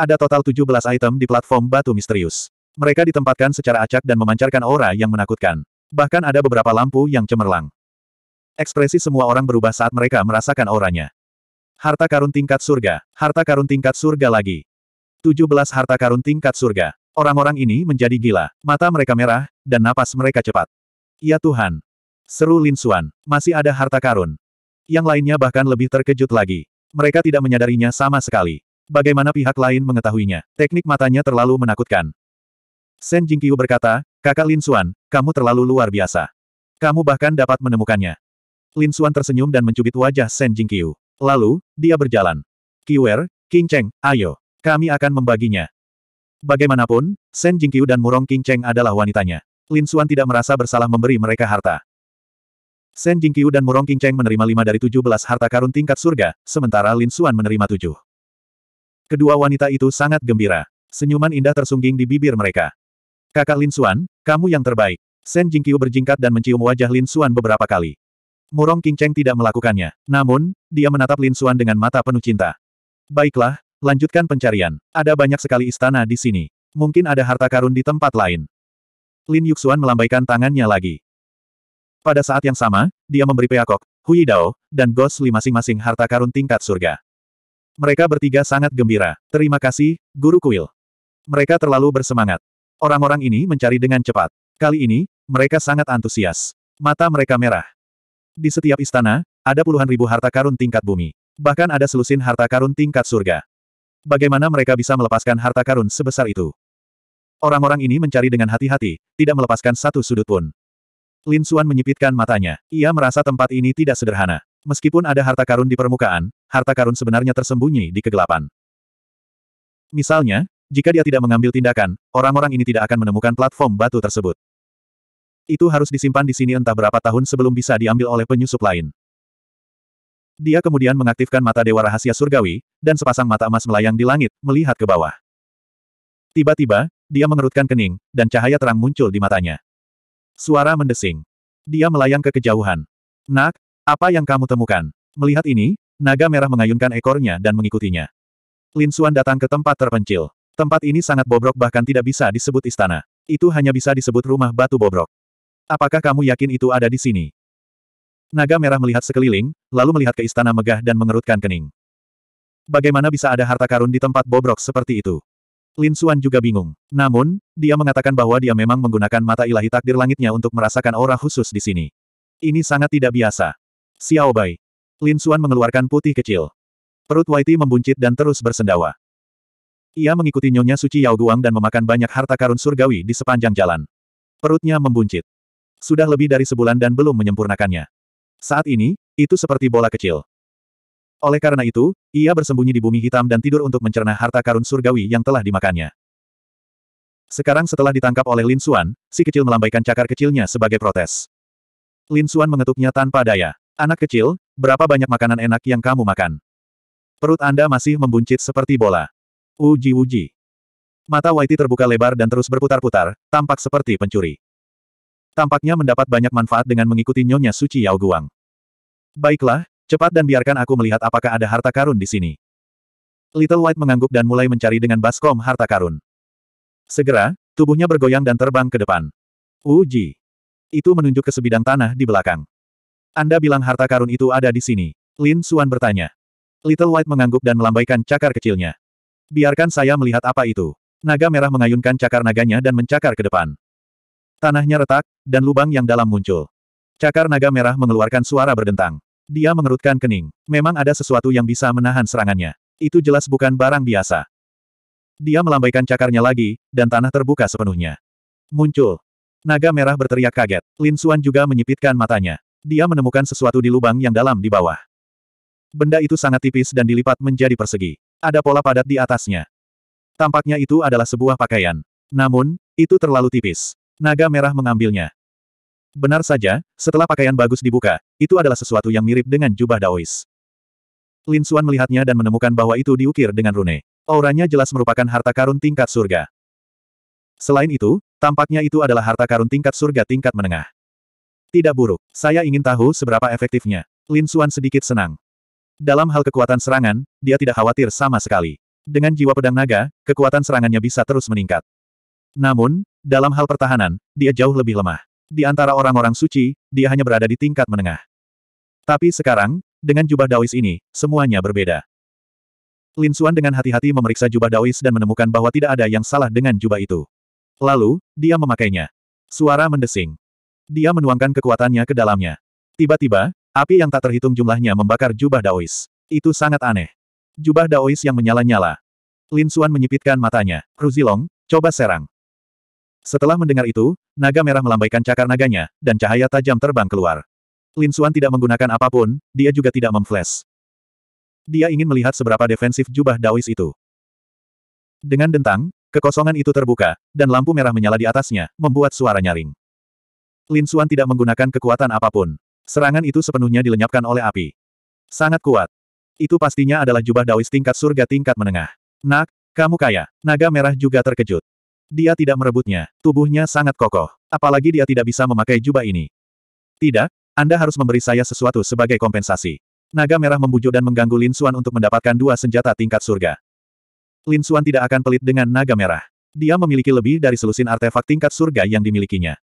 Ada total 17 item di platform batu misterius. Mereka ditempatkan secara acak dan memancarkan aura yang menakutkan. Bahkan ada beberapa lampu yang cemerlang. Ekspresi semua orang berubah saat mereka merasakan auranya. Harta karun tingkat surga, harta karun tingkat surga lagi. 17 harta karun tingkat surga. Orang-orang ini menjadi gila. Mata mereka merah, dan napas mereka cepat. Ya Tuhan. Seru Lin Suan. Masih ada harta karun. Yang lainnya bahkan lebih terkejut lagi. Mereka tidak menyadarinya sama sekali bagaimana pihak lain mengetahuinya? Teknik matanya terlalu menakutkan. Shen Jingqiu berkata, kakak Lin Xuan, kamu terlalu luar biasa. Kamu bahkan dapat menemukannya. Lin Xuan tersenyum dan mencubit wajah Shen Jingqiu. Lalu, dia berjalan. Kiwer, King Cheng, ayo. Kami akan membaginya. Bagaimanapun, Shen Jingqiu dan Murong King Cheng adalah wanitanya. Lin Xuan tidak merasa bersalah memberi mereka harta. Shen Jingqiu dan Murong King Cheng menerima lima dari tujuh belas harta karun tingkat surga, sementara Lin Xuan menerima tujuh. Kedua wanita itu sangat gembira. Senyuman indah tersungging di bibir mereka. Kakak Lin Suan, kamu yang terbaik. Shen Jingqiu berjingkat dan mencium wajah Lin Suan beberapa kali. Murong Qingcheng tidak melakukannya. Namun, dia menatap Lin Suan dengan mata penuh cinta. Baiklah, lanjutkan pencarian. Ada banyak sekali istana di sini. Mungkin ada harta karun di tempat lain. Lin Yuxuan melambaikan tangannya lagi. Pada saat yang sama, dia memberi Peakok, Hui Dao, dan Gosli masing-masing harta karun tingkat surga. Mereka bertiga sangat gembira. Terima kasih, Guru Kuil. Mereka terlalu bersemangat. Orang-orang ini mencari dengan cepat. Kali ini, mereka sangat antusias. Mata mereka merah. Di setiap istana, ada puluhan ribu harta karun tingkat bumi. Bahkan ada selusin harta karun tingkat surga. Bagaimana mereka bisa melepaskan harta karun sebesar itu? Orang-orang ini mencari dengan hati-hati, tidak melepaskan satu sudut pun. Lin Xuan menyipitkan matanya. Ia merasa tempat ini tidak sederhana. Meskipun ada harta karun di permukaan, harta karun sebenarnya tersembunyi di kegelapan. Misalnya, jika dia tidak mengambil tindakan, orang-orang ini tidak akan menemukan platform batu tersebut. Itu harus disimpan di sini entah berapa tahun sebelum bisa diambil oleh penyusup lain. Dia kemudian mengaktifkan mata Dewa Rahasia Surgawi, dan sepasang mata emas melayang di langit, melihat ke bawah. Tiba-tiba, dia mengerutkan kening, dan cahaya terang muncul di matanya. Suara mendesing. Dia melayang ke kejauhan. Nak, apa yang kamu temukan? Melihat ini, naga merah mengayunkan ekornya dan mengikutinya. Lin Suan datang ke tempat terpencil. Tempat ini sangat bobrok bahkan tidak bisa disebut istana. Itu hanya bisa disebut rumah batu bobrok. Apakah kamu yakin itu ada di sini? Naga merah melihat sekeliling, lalu melihat ke istana megah dan mengerutkan kening. Bagaimana bisa ada harta karun di tempat bobrok seperti itu? Lin Suan juga bingung. Namun, dia mengatakan bahwa dia memang menggunakan mata ilahi takdir langitnya untuk merasakan aura khusus di sini. Ini sangat tidak biasa. Bai. Lin Xuan mengeluarkan putih kecil. Perut Waiti membuncit dan terus bersendawa. Ia mengikuti Nyonya Suci Yao Guang dan memakan banyak harta karun surgawi di sepanjang jalan. Perutnya membuncit. Sudah lebih dari sebulan dan belum menyempurnakannya. Saat ini, itu seperti bola kecil. Oleh karena itu, ia bersembunyi di bumi hitam dan tidur untuk mencerna harta karun surgawi yang telah dimakannya. Sekarang setelah ditangkap oleh Lin Xuan, si kecil melambaikan cakar kecilnya sebagai protes. Lin Xuan mengetuknya tanpa daya. Anak kecil, berapa banyak makanan enak yang kamu makan? Perut Anda masih membuncit seperti bola. Uji-uji. Mata Whitey terbuka lebar dan terus berputar-putar, tampak seperti pencuri. Tampaknya mendapat banyak manfaat dengan mengikuti Nyonya Suci Yao Guang. Baiklah, cepat dan biarkan aku melihat apakah ada harta karun di sini. Little White mengangguk dan mulai mencari dengan baskom harta karun. Segera, tubuhnya bergoyang dan terbang ke depan. Uji. Itu menunjuk ke sebidang tanah di belakang. Anda bilang harta karun itu ada di sini? Lin Suan bertanya. Little White mengangguk dan melambaikan cakar kecilnya. Biarkan saya melihat apa itu. Naga merah mengayunkan cakar naganya dan mencakar ke depan. Tanahnya retak, dan lubang yang dalam muncul. Cakar naga merah mengeluarkan suara berdentang. Dia mengerutkan kening. Memang ada sesuatu yang bisa menahan serangannya. Itu jelas bukan barang biasa. Dia melambaikan cakarnya lagi, dan tanah terbuka sepenuhnya. Muncul. Naga merah berteriak kaget. Lin Suan juga menyipitkan matanya. Dia menemukan sesuatu di lubang yang dalam di bawah. Benda itu sangat tipis dan dilipat menjadi persegi. Ada pola padat di atasnya. Tampaknya itu adalah sebuah pakaian. Namun, itu terlalu tipis. Naga merah mengambilnya. Benar saja, setelah pakaian bagus dibuka, itu adalah sesuatu yang mirip dengan jubah Daois. Lin Xuan melihatnya dan menemukan bahwa itu diukir dengan rune. Auranya jelas merupakan harta karun tingkat surga. Selain itu, tampaknya itu adalah harta karun tingkat surga tingkat menengah. Tidak buruk. Saya ingin tahu seberapa efektifnya. Lin Suan sedikit senang. Dalam hal kekuatan serangan, dia tidak khawatir sama sekali. Dengan jiwa pedang naga, kekuatan serangannya bisa terus meningkat. Namun, dalam hal pertahanan, dia jauh lebih lemah. Di antara orang-orang suci, dia hanya berada di tingkat menengah. Tapi sekarang, dengan jubah Daois ini, semuanya berbeda. Lin Suan dengan hati-hati memeriksa jubah Daois dan menemukan bahwa tidak ada yang salah dengan jubah itu. Lalu, dia memakainya. Suara mendesing. Dia menuangkan kekuatannya ke dalamnya. Tiba-tiba, api yang tak terhitung jumlahnya membakar jubah Daois. Itu sangat aneh. Jubah Daois yang menyala-nyala. Lin Xuan menyipitkan matanya. Ruzilong, coba serang. Setelah mendengar itu, naga merah melambaikan cakar naganya, dan cahaya tajam terbang keluar. Lin Xuan tidak menggunakan apapun, dia juga tidak memflash. Dia ingin melihat seberapa defensif jubah Daois itu. Dengan dentang, kekosongan itu terbuka, dan lampu merah menyala di atasnya, membuat suara nyaring. Lin Suan tidak menggunakan kekuatan apapun. Serangan itu sepenuhnya dilenyapkan oleh api. Sangat kuat. Itu pastinya adalah jubah Daois tingkat surga tingkat menengah. Nak, kamu kaya. Naga merah juga terkejut. Dia tidak merebutnya. Tubuhnya sangat kokoh. Apalagi dia tidak bisa memakai jubah ini. Tidak, Anda harus memberi saya sesuatu sebagai kompensasi. Naga merah membujuk dan mengganggu Lin Suan untuk mendapatkan dua senjata tingkat surga. Lin Suan tidak akan pelit dengan naga merah. Dia memiliki lebih dari selusin artefak tingkat surga yang dimilikinya.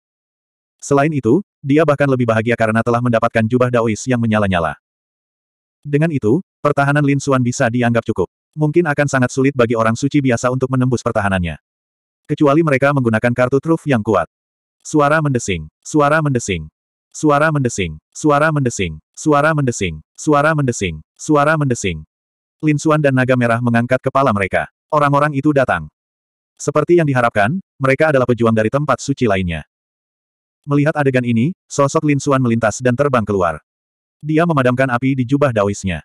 Selain itu, dia bahkan lebih bahagia karena telah mendapatkan jubah Daois yang menyala-nyala. Dengan itu, pertahanan Lin Xuan bisa dianggap cukup. Mungkin akan sangat sulit bagi orang suci biasa untuk menembus pertahanannya. Kecuali mereka menggunakan kartu truf yang kuat. Suara mendesing, suara mendesing, suara mendesing, suara mendesing, suara mendesing, suara mendesing, suara mendesing. Lin Xuan dan Naga Merah mengangkat kepala mereka. Orang-orang itu datang. Seperti yang diharapkan, mereka adalah pejuang dari tempat suci lainnya. Melihat adegan ini, sosok Lin Suan melintas dan terbang keluar. Dia memadamkan api di jubah daoisnya.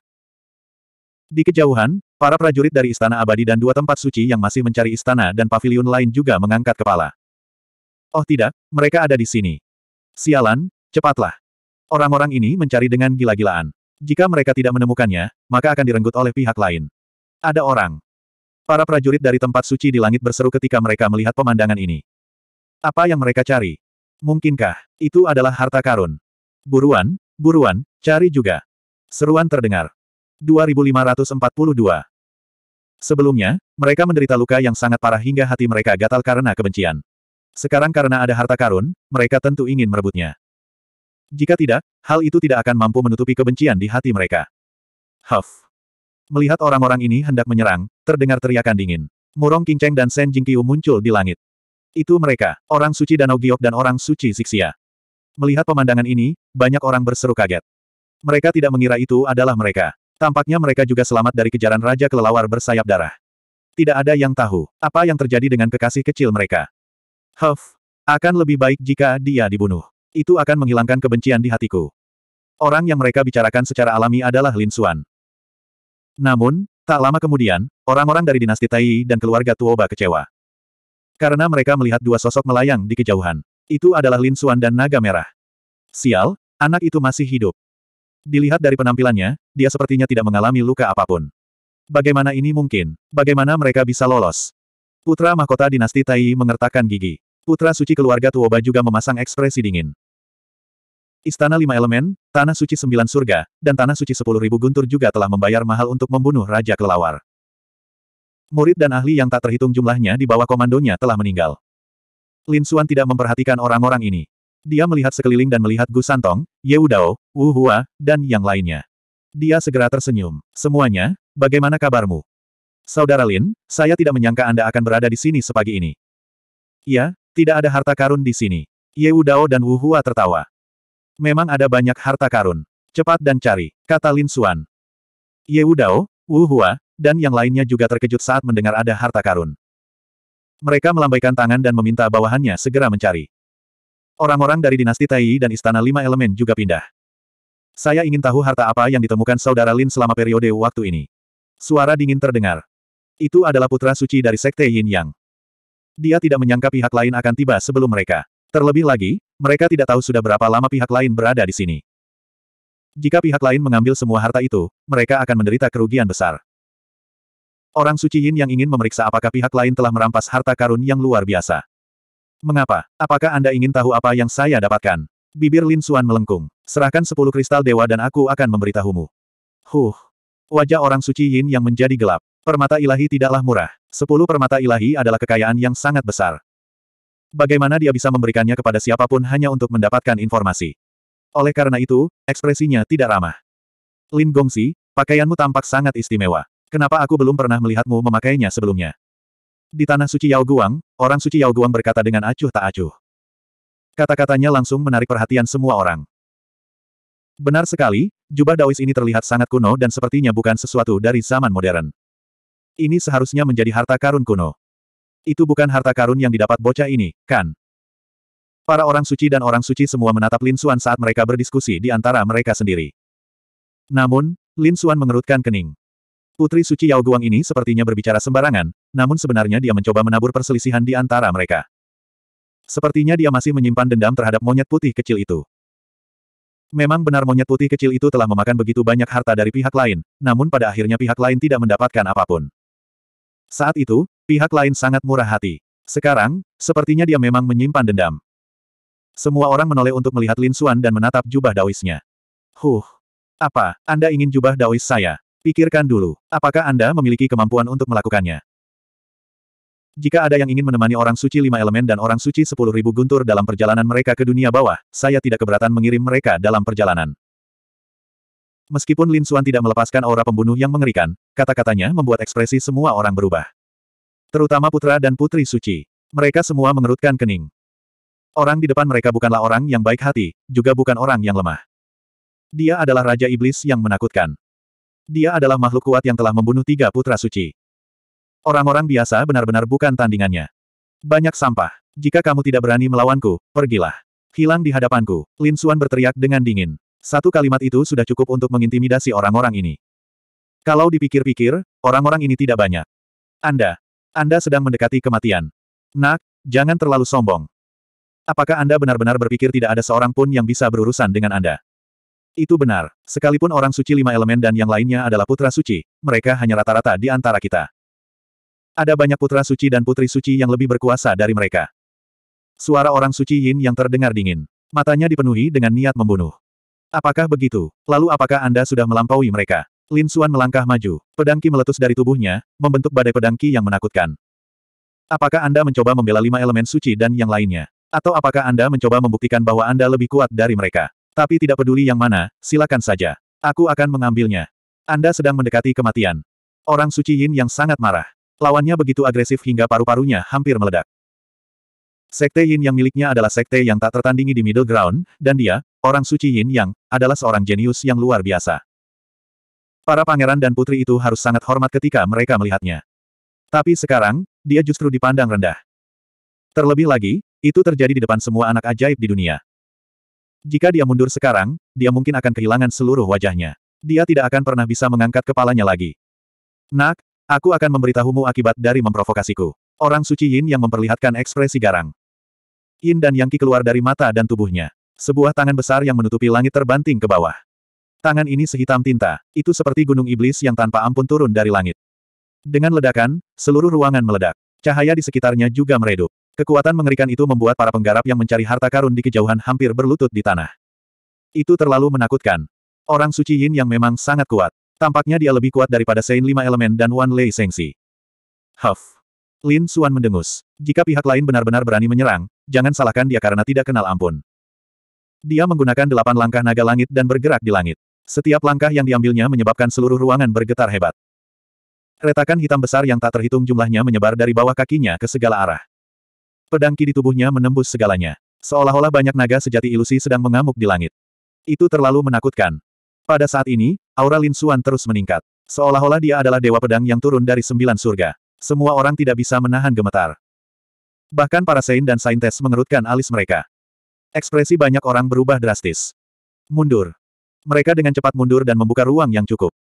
Di kejauhan, para prajurit dari Istana Abadi dan dua tempat suci yang masih mencari istana dan pavilion lain juga mengangkat kepala. Oh tidak, mereka ada di sini. Sialan, cepatlah. Orang-orang ini mencari dengan gila-gilaan. Jika mereka tidak menemukannya, maka akan direnggut oleh pihak lain. Ada orang. Para prajurit dari tempat suci di langit berseru ketika mereka melihat pemandangan ini. Apa yang mereka cari? Mungkinkah, itu adalah harta karun? Buruan, buruan, cari juga. Seruan terdengar. 2542 Sebelumnya, mereka menderita luka yang sangat parah hingga hati mereka gatal karena kebencian. Sekarang karena ada harta karun, mereka tentu ingin merebutnya. Jika tidak, hal itu tidak akan mampu menutupi kebencian di hati mereka. Huff. Melihat orang-orang ini hendak menyerang, terdengar teriakan dingin. Murong Kinceng dan Shen Jingqiu muncul di langit. Itu mereka, orang suci Danau Giok dan orang suci Zixia. Melihat pemandangan ini, banyak orang berseru kaget. Mereka tidak mengira itu adalah mereka. Tampaknya mereka juga selamat dari kejaran Raja Kelelawar bersayap darah. Tidak ada yang tahu, apa yang terjadi dengan kekasih kecil mereka. Huff, akan lebih baik jika dia dibunuh. Itu akan menghilangkan kebencian di hatiku. Orang yang mereka bicarakan secara alami adalah Lin Xuan. Namun, tak lama kemudian, orang-orang dari dinasti Tai dan keluarga Tuoba kecewa. Karena mereka melihat dua sosok melayang di kejauhan. Itu adalah Lin Suan dan Naga Merah. Sial, anak itu masih hidup. Dilihat dari penampilannya, dia sepertinya tidak mengalami luka apapun. Bagaimana ini mungkin? Bagaimana mereka bisa lolos? Putra mahkota dinasti Tai mengertakkan gigi. Putra suci keluarga Tuoba juga memasang ekspresi dingin. Istana Lima Elemen, Tanah Suci Sembilan Surga, dan Tanah Suci Sepuluh Ribu Guntur juga telah membayar mahal untuk membunuh Raja Kelawar. Murid dan ahli yang tak terhitung jumlahnya di bawah komandonya telah meninggal. Lin Xuan tidak memperhatikan orang-orang ini. Dia melihat sekeliling dan melihat Gu Santong, Ye Udao, Wu Hua, dan yang lainnya. Dia segera tersenyum. Semuanya, bagaimana kabarmu? Saudara Lin, saya tidak menyangka Anda akan berada di sini sepagi ini. Ya, tidak ada harta karun di sini. Ye Udao dan Wu Hua tertawa. Memang ada banyak harta karun. Cepat dan cari, kata Lin Xuan. Ye Udao, Wu Hua, dan yang lainnya juga terkejut saat mendengar ada harta karun. Mereka melambaikan tangan dan meminta bawahannya segera mencari. Orang-orang dari dinasti Tai dan Istana Lima Elemen juga pindah. Saya ingin tahu harta apa yang ditemukan saudara Lin selama periode waktu ini. Suara dingin terdengar. Itu adalah putra suci dari Sekte Yin Yang. Dia tidak menyangka pihak lain akan tiba sebelum mereka. Terlebih lagi, mereka tidak tahu sudah berapa lama pihak lain berada di sini. Jika pihak lain mengambil semua harta itu, mereka akan menderita kerugian besar. Orang suci Yin yang ingin memeriksa apakah pihak lain telah merampas harta karun yang luar biasa. Mengapa? Apakah Anda ingin tahu apa yang saya dapatkan? Bibir Lin Suan melengkung. Serahkan sepuluh kristal dewa dan aku akan memberitahumu. Huh. Wajah orang suci Yin yang menjadi gelap. Permata ilahi tidaklah murah. Sepuluh permata ilahi adalah kekayaan yang sangat besar. Bagaimana dia bisa memberikannya kepada siapapun hanya untuk mendapatkan informasi? Oleh karena itu, ekspresinya tidak ramah. Lin Gongsi, pakaianmu tampak sangat istimewa. Kenapa aku belum pernah melihatmu memakainya sebelumnya? Di tanah suci Yao Guang, orang suci Yao Guang berkata dengan acuh tak acuh. Kata-katanya langsung menarik perhatian semua orang. Benar sekali, jubah Daois ini terlihat sangat kuno dan sepertinya bukan sesuatu dari zaman modern. Ini seharusnya menjadi harta karun kuno. Itu bukan harta karun yang didapat bocah ini, kan? Para orang suci dan orang suci semua menatap Lin Xuan saat mereka berdiskusi di antara mereka sendiri. Namun, Lin Xuan mengerutkan kening. Putri Suci Yao Guang ini sepertinya berbicara sembarangan, namun sebenarnya dia mencoba menabur perselisihan di antara mereka. Sepertinya dia masih menyimpan dendam terhadap monyet putih kecil itu. Memang benar monyet putih kecil itu telah memakan begitu banyak harta dari pihak lain, namun pada akhirnya pihak lain tidak mendapatkan apapun. Saat itu, pihak lain sangat murah hati. Sekarang, sepertinya dia memang menyimpan dendam. Semua orang menoleh untuk melihat Lin Xuan dan menatap jubah daoisnya. Huh, apa, Anda ingin jubah daois saya? Pikirkan dulu, apakah Anda memiliki kemampuan untuk melakukannya? Jika ada yang ingin menemani orang suci lima elemen dan orang suci sepuluh ribu guntur dalam perjalanan mereka ke dunia bawah, saya tidak keberatan mengirim mereka dalam perjalanan. Meskipun Lin Xuan tidak melepaskan aura pembunuh yang mengerikan, kata-katanya membuat ekspresi semua orang berubah. Terutama putra dan putri suci. Mereka semua mengerutkan kening. Orang di depan mereka bukanlah orang yang baik hati, juga bukan orang yang lemah. Dia adalah Raja Iblis yang menakutkan. Dia adalah makhluk kuat yang telah membunuh tiga putra suci. Orang-orang biasa benar-benar bukan tandingannya. Banyak sampah. Jika kamu tidak berani melawanku, pergilah. Hilang di hadapanku, Lin Suan berteriak dengan dingin. Satu kalimat itu sudah cukup untuk mengintimidasi orang-orang ini. Kalau dipikir-pikir, orang-orang ini tidak banyak. Anda. Anda sedang mendekati kematian. Nak, jangan terlalu sombong. Apakah Anda benar-benar berpikir tidak ada seorang pun yang bisa berurusan dengan Anda? Itu benar. Sekalipun orang suci lima elemen dan yang lainnya adalah putra suci, mereka hanya rata-rata di antara kita. Ada banyak putra suci dan putri suci yang lebih berkuasa dari mereka. Suara orang suci Yin yang terdengar dingin. Matanya dipenuhi dengan niat membunuh. Apakah begitu? Lalu apakah Anda sudah melampaui mereka? Lin Suan melangkah maju. pedangki meletus dari tubuhnya, membentuk badai pedangki yang menakutkan. Apakah Anda mencoba membela lima elemen suci dan yang lainnya? Atau apakah Anda mencoba membuktikan bahwa Anda lebih kuat dari mereka? Tapi tidak peduli yang mana, silakan saja. Aku akan mengambilnya. Anda sedang mendekati kematian. Orang suci Yin yang sangat marah. Lawannya begitu agresif hingga paru-parunya hampir meledak. Sekte Yin yang miliknya adalah sekte yang tak tertandingi di middle ground, dan dia, orang suci Yin yang, adalah seorang jenius yang luar biasa. Para pangeran dan putri itu harus sangat hormat ketika mereka melihatnya. Tapi sekarang, dia justru dipandang rendah. Terlebih lagi, itu terjadi di depan semua anak ajaib di dunia. Jika dia mundur sekarang, dia mungkin akan kehilangan seluruh wajahnya. Dia tidak akan pernah bisa mengangkat kepalanya lagi. Nak, aku akan memberitahumu akibat dari memprovokasiku. Orang suci Yin yang memperlihatkan ekspresi garang. Yin dan Yang Qi keluar dari mata dan tubuhnya. Sebuah tangan besar yang menutupi langit terbanting ke bawah. Tangan ini sehitam tinta, itu seperti gunung iblis yang tanpa ampun turun dari langit. Dengan ledakan, seluruh ruangan meledak. Cahaya di sekitarnya juga meredup. Kekuatan mengerikan itu membuat para penggarap yang mencari harta karun di kejauhan hampir berlutut di tanah. Itu terlalu menakutkan. Orang suci Yin yang memang sangat kuat. Tampaknya dia lebih kuat daripada Sein Lima Elemen dan Wan Lei Sengsi. Huff. Lin Suan mendengus. Jika pihak lain benar-benar berani menyerang, jangan salahkan dia karena tidak kenal ampun. Dia menggunakan delapan langkah naga langit dan bergerak di langit. Setiap langkah yang diambilnya menyebabkan seluruh ruangan bergetar hebat. Retakan hitam besar yang tak terhitung jumlahnya menyebar dari bawah kakinya ke segala arah. Pedang ki di tubuhnya menembus segalanya. Seolah-olah banyak naga sejati ilusi sedang mengamuk di langit. Itu terlalu menakutkan. Pada saat ini, aura Lin Xuan terus meningkat. Seolah-olah dia adalah dewa pedang yang turun dari sembilan surga. Semua orang tidak bisa menahan gemetar. Bahkan para Sein dan Saintes mengerutkan alis mereka. Ekspresi banyak orang berubah drastis. Mundur. Mereka dengan cepat mundur dan membuka ruang yang cukup.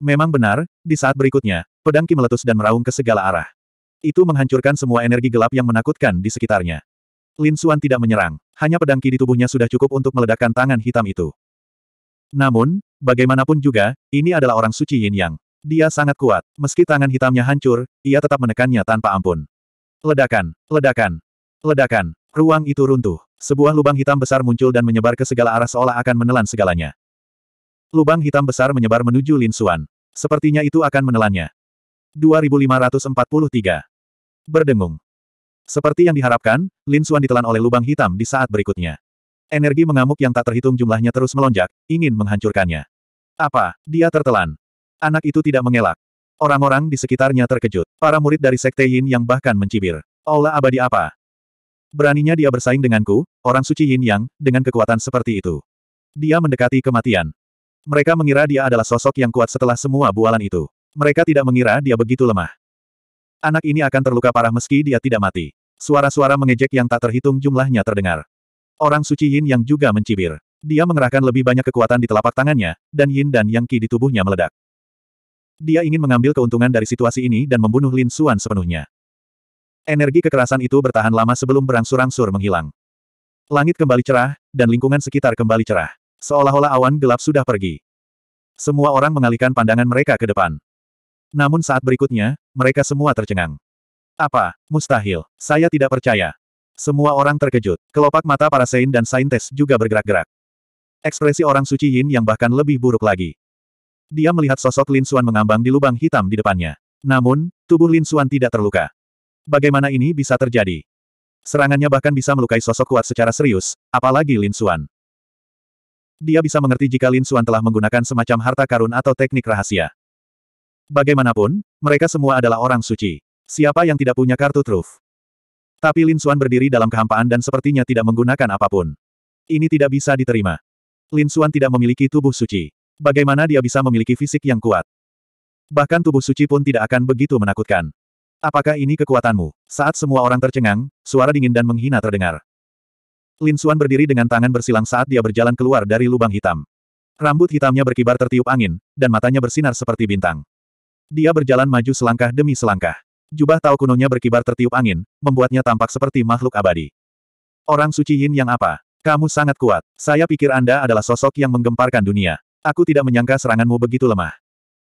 Memang benar, di saat berikutnya, pedang Ki meletus dan meraung ke segala arah. Itu menghancurkan semua energi gelap yang menakutkan di sekitarnya. Lin Xuan tidak menyerang, hanya pedang ki di tubuhnya sudah cukup untuk meledakkan tangan hitam itu. Namun, bagaimanapun juga, ini adalah orang suci Yin Yang. Dia sangat kuat, meski tangan hitamnya hancur, ia tetap menekannya tanpa ampun. Ledakan, ledakan, ledakan, ruang itu runtuh. Sebuah lubang hitam besar muncul dan menyebar ke segala arah seolah akan menelan segalanya. Lubang hitam besar menyebar menuju Lin Xuan. Sepertinya itu akan menelannya. 2543. Berdengung. Seperti yang diharapkan, Lin Suan ditelan oleh lubang hitam di saat berikutnya. Energi mengamuk yang tak terhitung jumlahnya terus melonjak, ingin menghancurkannya. Apa? Dia tertelan. Anak itu tidak mengelak. Orang-orang di sekitarnya terkejut. Para murid dari Sekte Yin yang bahkan mencibir. Aula abadi apa? Beraninya dia bersaing denganku, orang suci Yin Yang, dengan kekuatan seperti itu. Dia mendekati kematian. Mereka mengira dia adalah sosok yang kuat setelah semua bualan itu. Mereka tidak mengira dia begitu lemah. Anak ini akan terluka parah meski dia tidak mati. Suara-suara mengejek yang tak terhitung jumlahnya terdengar. Orang suci Yin yang juga mencibir. Dia mengerahkan lebih banyak kekuatan di telapak tangannya, dan Yin dan Yang Qi di tubuhnya meledak. Dia ingin mengambil keuntungan dari situasi ini dan membunuh Lin Xuan sepenuhnya. Energi kekerasan itu bertahan lama sebelum berangsur-angsur menghilang. Langit kembali cerah, dan lingkungan sekitar kembali cerah. Seolah-olah awan gelap sudah pergi. Semua orang mengalihkan pandangan mereka ke depan. Namun saat berikutnya, mereka semua tercengang. Apa? Mustahil. Saya tidak percaya. Semua orang terkejut. Kelopak mata para Sein dan saintes juga bergerak-gerak. Ekspresi orang suci Yin yang bahkan lebih buruk lagi. Dia melihat sosok Lin suan mengambang di lubang hitam di depannya. Namun, tubuh Lin suan tidak terluka. Bagaimana ini bisa terjadi? Serangannya bahkan bisa melukai sosok kuat secara serius, apalagi Lin suan Dia bisa mengerti jika Lin suan telah menggunakan semacam harta karun atau teknik rahasia. Bagaimanapun, mereka semua adalah orang suci. Siapa yang tidak punya kartu truf? Tapi Lin Xuan berdiri dalam kehampaan dan sepertinya tidak menggunakan apapun. Ini tidak bisa diterima. Lin Xuan tidak memiliki tubuh suci. Bagaimana dia bisa memiliki fisik yang kuat? Bahkan tubuh suci pun tidak akan begitu menakutkan. Apakah ini kekuatanmu? Saat semua orang tercengang, suara dingin dan menghina terdengar. Lin Xuan berdiri dengan tangan bersilang saat dia berjalan keluar dari lubang hitam. Rambut hitamnya berkibar tertiup angin, dan matanya bersinar seperti bintang. Dia berjalan maju selangkah demi selangkah. Jubah Tao kunonya berkibar tertiup angin, membuatnya tampak seperti makhluk abadi. Orang suci Yin yang apa? Kamu sangat kuat. Saya pikir Anda adalah sosok yang menggemparkan dunia. Aku tidak menyangka seranganmu begitu lemah.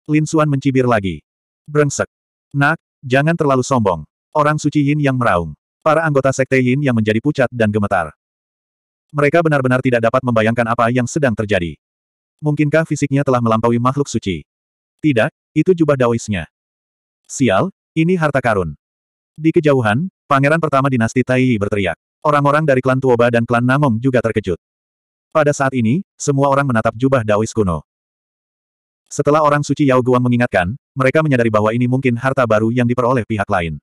Lin Suan mencibir lagi. Brengsek. Nak, jangan terlalu sombong. Orang suci Yin yang meraung. Para anggota sekte Yin yang menjadi pucat dan gemetar. Mereka benar-benar tidak dapat membayangkan apa yang sedang terjadi. Mungkinkah fisiknya telah melampaui makhluk suci? Tidak, itu jubah Daoisnya. Sial, ini harta karun. Di kejauhan, pangeran pertama dinasti Yi berteriak. Orang-orang dari klan Tuoba dan klan Namong juga terkejut. Pada saat ini, semua orang menatap jubah Daois kuno. Setelah orang suci Yao Guang mengingatkan, mereka menyadari bahwa ini mungkin harta baru yang diperoleh pihak lain.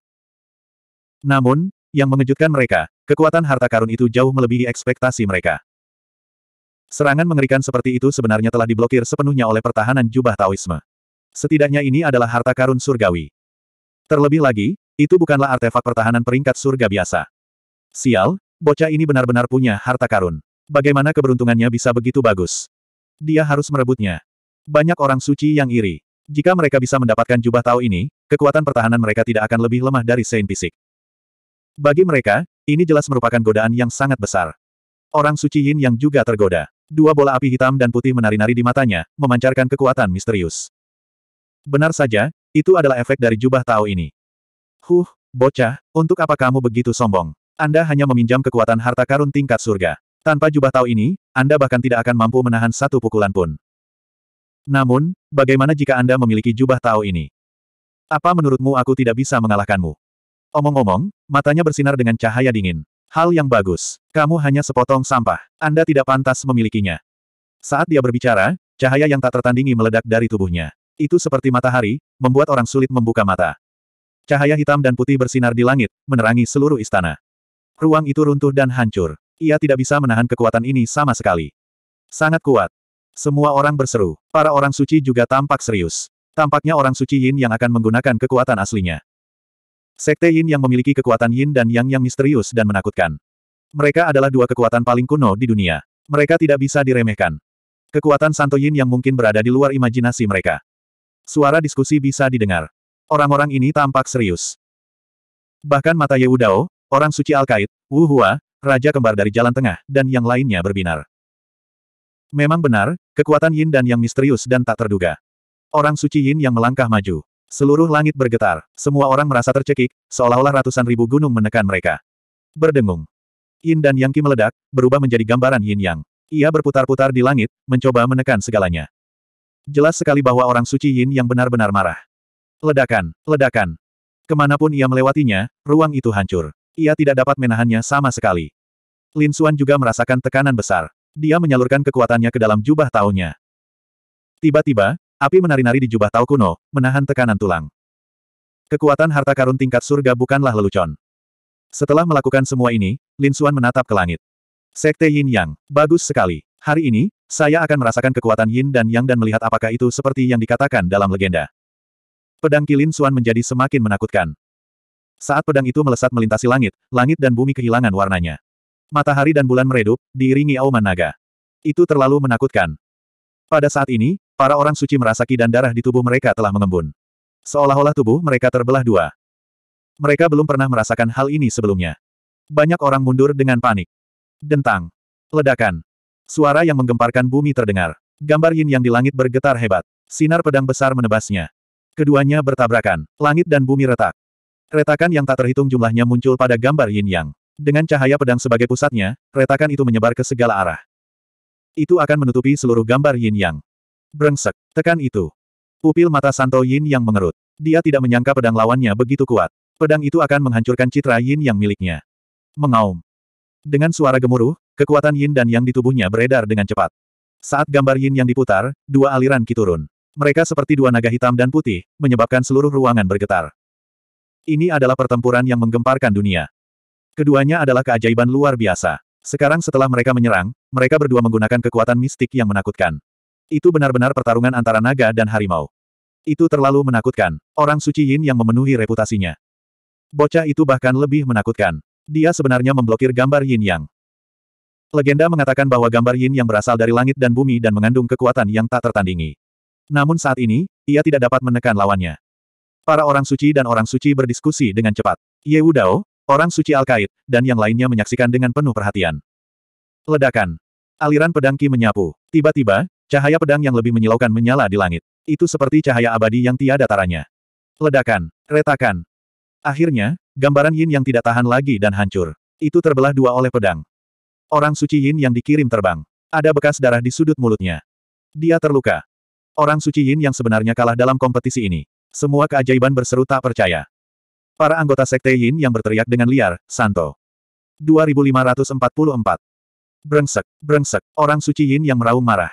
Namun, yang mengejutkan mereka, kekuatan harta karun itu jauh melebihi ekspektasi mereka. Serangan mengerikan seperti itu sebenarnya telah diblokir sepenuhnya oleh pertahanan jubah Taoisme. Setidaknya ini adalah harta karun surgawi. Terlebih lagi, itu bukanlah artefak pertahanan peringkat surga biasa. Sial, bocah ini benar-benar punya harta karun. Bagaimana keberuntungannya bisa begitu bagus? Dia harus merebutnya. Banyak orang suci yang iri. Jika mereka bisa mendapatkan jubah Tao ini, kekuatan pertahanan mereka tidak akan lebih lemah dari Saint Pisik. Bagi mereka, ini jelas merupakan godaan yang sangat besar. Orang suci Yin yang juga tergoda. Dua bola api hitam dan putih menari-nari di matanya, memancarkan kekuatan misterius. Benar saja, itu adalah efek dari jubah Tao ini. Huh, bocah, untuk apa kamu begitu sombong? Anda hanya meminjam kekuatan harta karun tingkat surga. Tanpa jubah Tao ini, Anda bahkan tidak akan mampu menahan satu pukulan pun. Namun, bagaimana jika Anda memiliki jubah Tao ini? Apa menurutmu aku tidak bisa mengalahkanmu? Omong-omong, matanya bersinar dengan cahaya dingin. Hal yang bagus. Kamu hanya sepotong sampah. Anda tidak pantas memilikinya. Saat dia berbicara, cahaya yang tak tertandingi meledak dari tubuhnya. Itu seperti matahari, membuat orang sulit membuka mata. Cahaya hitam dan putih bersinar di langit, menerangi seluruh istana. Ruang itu runtuh dan hancur. Ia tidak bisa menahan kekuatan ini sama sekali. Sangat kuat. Semua orang berseru. Para orang suci juga tampak serius. Tampaknya orang suci Yin yang akan menggunakan kekuatan aslinya. Sekte Yin yang memiliki kekuatan Yin dan Yang yang misterius dan menakutkan. Mereka adalah dua kekuatan paling kuno di dunia. Mereka tidak bisa diremehkan. Kekuatan Santo Yin yang mungkin berada di luar imajinasi mereka. Suara diskusi bisa didengar. Orang-orang ini tampak serius. Bahkan mata Yehudao, orang suci Alkait, Wu Hua, Raja Kembar dari Jalan Tengah, dan yang lainnya berbinar. Memang benar, kekuatan Yin dan Yang misterius dan tak terduga. Orang suci Yin yang melangkah maju. Seluruh langit bergetar, semua orang merasa tercekik, seolah-olah ratusan ribu gunung menekan mereka. Berdengung. Yin dan Yang Ki meledak, berubah menjadi gambaran Yin Yang. Ia berputar-putar di langit, mencoba menekan segalanya. Jelas sekali bahwa orang suci Yin yang benar-benar marah. Ledakan, ledakan. Kemanapun ia melewatinya, ruang itu hancur. Ia tidak dapat menahannya sama sekali. Lin Xuan juga merasakan tekanan besar. Dia menyalurkan kekuatannya ke dalam jubah taunya. Tiba-tiba, api menari-nari di jubah tau kuno, menahan tekanan tulang. Kekuatan harta karun tingkat surga bukanlah lelucon. Setelah melakukan semua ini, Lin Xuan menatap ke langit. Sekte Yin Yang, bagus sekali. Hari ini, saya akan merasakan kekuatan yin dan yang dan melihat apakah itu seperti yang dikatakan dalam legenda. Pedang Kilin Suan menjadi semakin menakutkan. Saat pedang itu melesat melintasi langit, langit dan bumi kehilangan warnanya. Matahari dan bulan meredup, diiringi auman naga. Itu terlalu menakutkan. Pada saat ini, para orang suci merasa ki dan darah di tubuh mereka telah mengembun. Seolah-olah tubuh mereka terbelah dua. Mereka belum pernah merasakan hal ini sebelumnya. Banyak orang mundur dengan panik. Dentang. Ledakan. Suara yang menggemparkan bumi terdengar. Gambar yin yang di langit bergetar hebat. Sinar pedang besar menebasnya. Keduanya bertabrakan. Langit dan bumi retak. Retakan yang tak terhitung jumlahnya muncul pada gambar yin yang. Dengan cahaya pedang sebagai pusatnya, retakan itu menyebar ke segala arah. Itu akan menutupi seluruh gambar yin yang. Brengsek. Tekan itu. Pupil mata Santo Yin yang mengerut. Dia tidak menyangka pedang lawannya begitu kuat. Pedang itu akan menghancurkan citra Yin yang miliknya. Mengaum. Dengan suara gemuruh, Kekuatan yin dan yang di tubuhnya beredar dengan cepat. Saat gambar yin yang diputar, dua aliran ki turun. Mereka seperti dua naga hitam dan putih, menyebabkan seluruh ruangan bergetar. Ini adalah pertempuran yang menggemparkan dunia. Keduanya adalah keajaiban luar biasa. Sekarang setelah mereka menyerang, mereka berdua menggunakan kekuatan mistik yang menakutkan. Itu benar-benar pertarungan antara naga dan harimau. Itu terlalu menakutkan. Orang suci Yin yang memenuhi reputasinya. Bocah itu bahkan lebih menakutkan. Dia sebenarnya memblokir gambar Yin Yang. Legenda mengatakan bahwa gambar Yin yang berasal dari langit dan bumi dan mengandung kekuatan yang tak tertandingi. Namun saat ini, ia tidak dapat menekan lawannya. Para orang suci dan orang suci berdiskusi dengan cepat. Ye Wudao, orang suci Alkait, dan yang lainnya menyaksikan dengan penuh perhatian. Ledakan. Aliran pedang Ki menyapu. Tiba-tiba, cahaya pedang yang lebih menyilaukan menyala di langit. Itu seperti cahaya abadi yang tiada taranya. Ledakan. Retakan. Akhirnya, gambaran Yin yang tidak tahan lagi dan hancur. Itu terbelah dua oleh pedang. Orang suci Yin yang dikirim terbang. Ada bekas darah di sudut mulutnya. Dia terluka. Orang suci Yin yang sebenarnya kalah dalam kompetisi ini. Semua keajaiban berseru tak percaya. Para anggota sekte Yin yang berteriak dengan liar, Santo. 2544. Brengsek, brengsek, orang suci Yin yang meraung marah.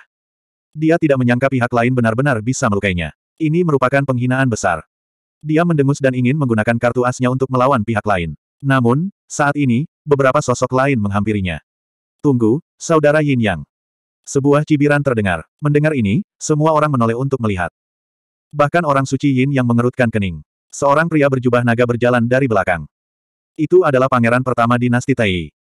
Dia tidak menyangka pihak lain benar-benar bisa melukainya. Ini merupakan penghinaan besar. Dia mendengus dan ingin menggunakan kartu asnya untuk melawan pihak lain. Namun, saat ini, beberapa sosok lain menghampirinya. Tunggu, saudara Yin Yang. Sebuah cibiran terdengar. Mendengar ini, semua orang menoleh untuk melihat. Bahkan orang suci Yin yang mengerutkan kening. Seorang pria berjubah naga berjalan dari belakang. Itu adalah pangeran pertama dinasti Tai.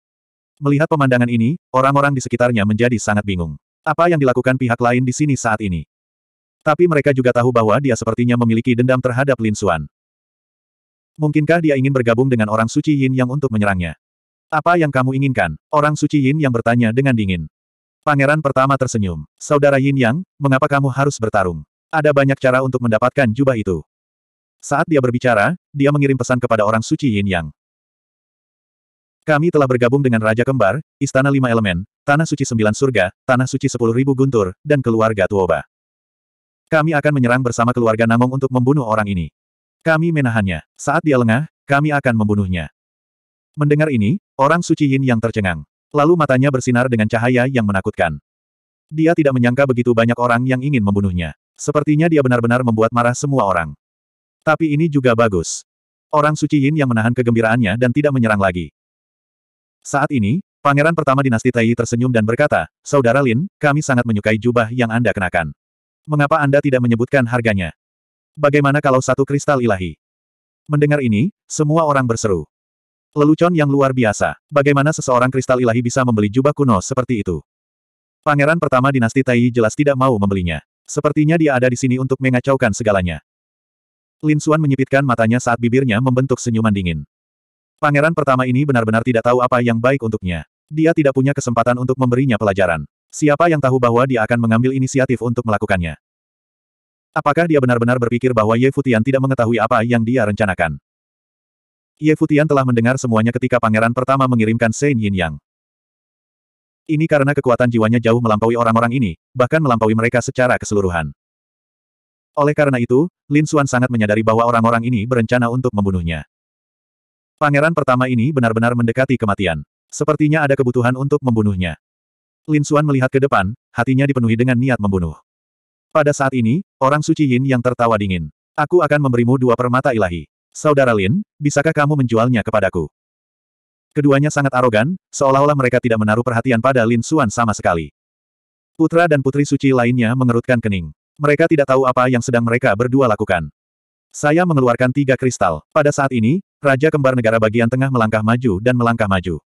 Melihat pemandangan ini, orang-orang di sekitarnya menjadi sangat bingung. Apa yang dilakukan pihak lain di sini saat ini? Tapi mereka juga tahu bahwa dia sepertinya memiliki dendam terhadap Lin Xuan. Mungkinkah dia ingin bergabung dengan orang suci Yin Yang untuk menyerangnya? Apa yang kamu inginkan? Orang suci Yin yang bertanya dengan dingin. Pangeran pertama tersenyum. Saudara Yin Yang, mengapa kamu harus bertarung? Ada banyak cara untuk mendapatkan jubah itu. Saat dia berbicara, dia mengirim pesan kepada orang suci Yin Yang. Kami telah bergabung dengan Raja Kembar, Istana Lima Elemen, Tanah Suci Sembilan Surga, Tanah Suci Sepuluh Ribu Guntur, dan keluarga Tuoba. Kami akan menyerang bersama keluarga Namong untuk membunuh orang ini. Kami menahannya. Saat dia lengah, kami akan membunuhnya. Mendengar ini, orang suci Yin yang tercengang. Lalu matanya bersinar dengan cahaya yang menakutkan. Dia tidak menyangka begitu banyak orang yang ingin membunuhnya. Sepertinya dia benar-benar membuat marah semua orang. Tapi ini juga bagus. Orang suci Yin yang menahan kegembiraannya dan tidak menyerang lagi. Saat ini, pangeran pertama dinasti Tai tersenyum dan berkata, Saudara Lin, kami sangat menyukai jubah yang Anda kenakan. Mengapa Anda tidak menyebutkan harganya? Bagaimana kalau satu kristal ilahi? Mendengar ini, semua orang berseru. Lelucon yang luar biasa. Bagaimana seseorang kristal ilahi bisa membeli jubah kuno seperti itu? Pangeran pertama dinasti Tai jelas tidak mau membelinya. Sepertinya dia ada di sini untuk mengacaukan segalanya. Lin Xuan menyipitkan matanya saat bibirnya membentuk senyuman dingin. Pangeran pertama ini benar-benar tidak tahu apa yang baik untuknya. Dia tidak punya kesempatan untuk memberinya pelajaran. Siapa yang tahu bahwa dia akan mengambil inisiatif untuk melakukannya? Apakah dia benar-benar berpikir bahwa Ye Futian tidak mengetahui apa yang dia rencanakan? Ye Futian telah mendengar semuanya ketika pangeran pertama mengirimkan Sein Yin Yang. Ini karena kekuatan jiwanya jauh melampaui orang-orang ini, bahkan melampaui mereka secara keseluruhan. Oleh karena itu, Lin Xuan sangat menyadari bahwa orang-orang ini berencana untuk membunuhnya. Pangeran pertama ini benar-benar mendekati kematian. Sepertinya ada kebutuhan untuk membunuhnya. Lin Xuan melihat ke depan, hatinya dipenuhi dengan niat membunuh. Pada saat ini, orang suci Yin yang tertawa dingin. Aku akan memberimu dua permata ilahi. Saudara Lin, bisakah kamu menjualnya kepadaku? Keduanya sangat arogan, seolah-olah mereka tidak menaruh perhatian pada Lin Xuan sama sekali. Putra dan putri suci lainnya mengerutkan kening. Mereka tidak tahu apa yang sedang mereka berdua lakukan. Saya mengeluarkan tiga kristal. Pada saat ini, Raja Kembar Negara bagian tengah melangkah maju dan melangkah maju.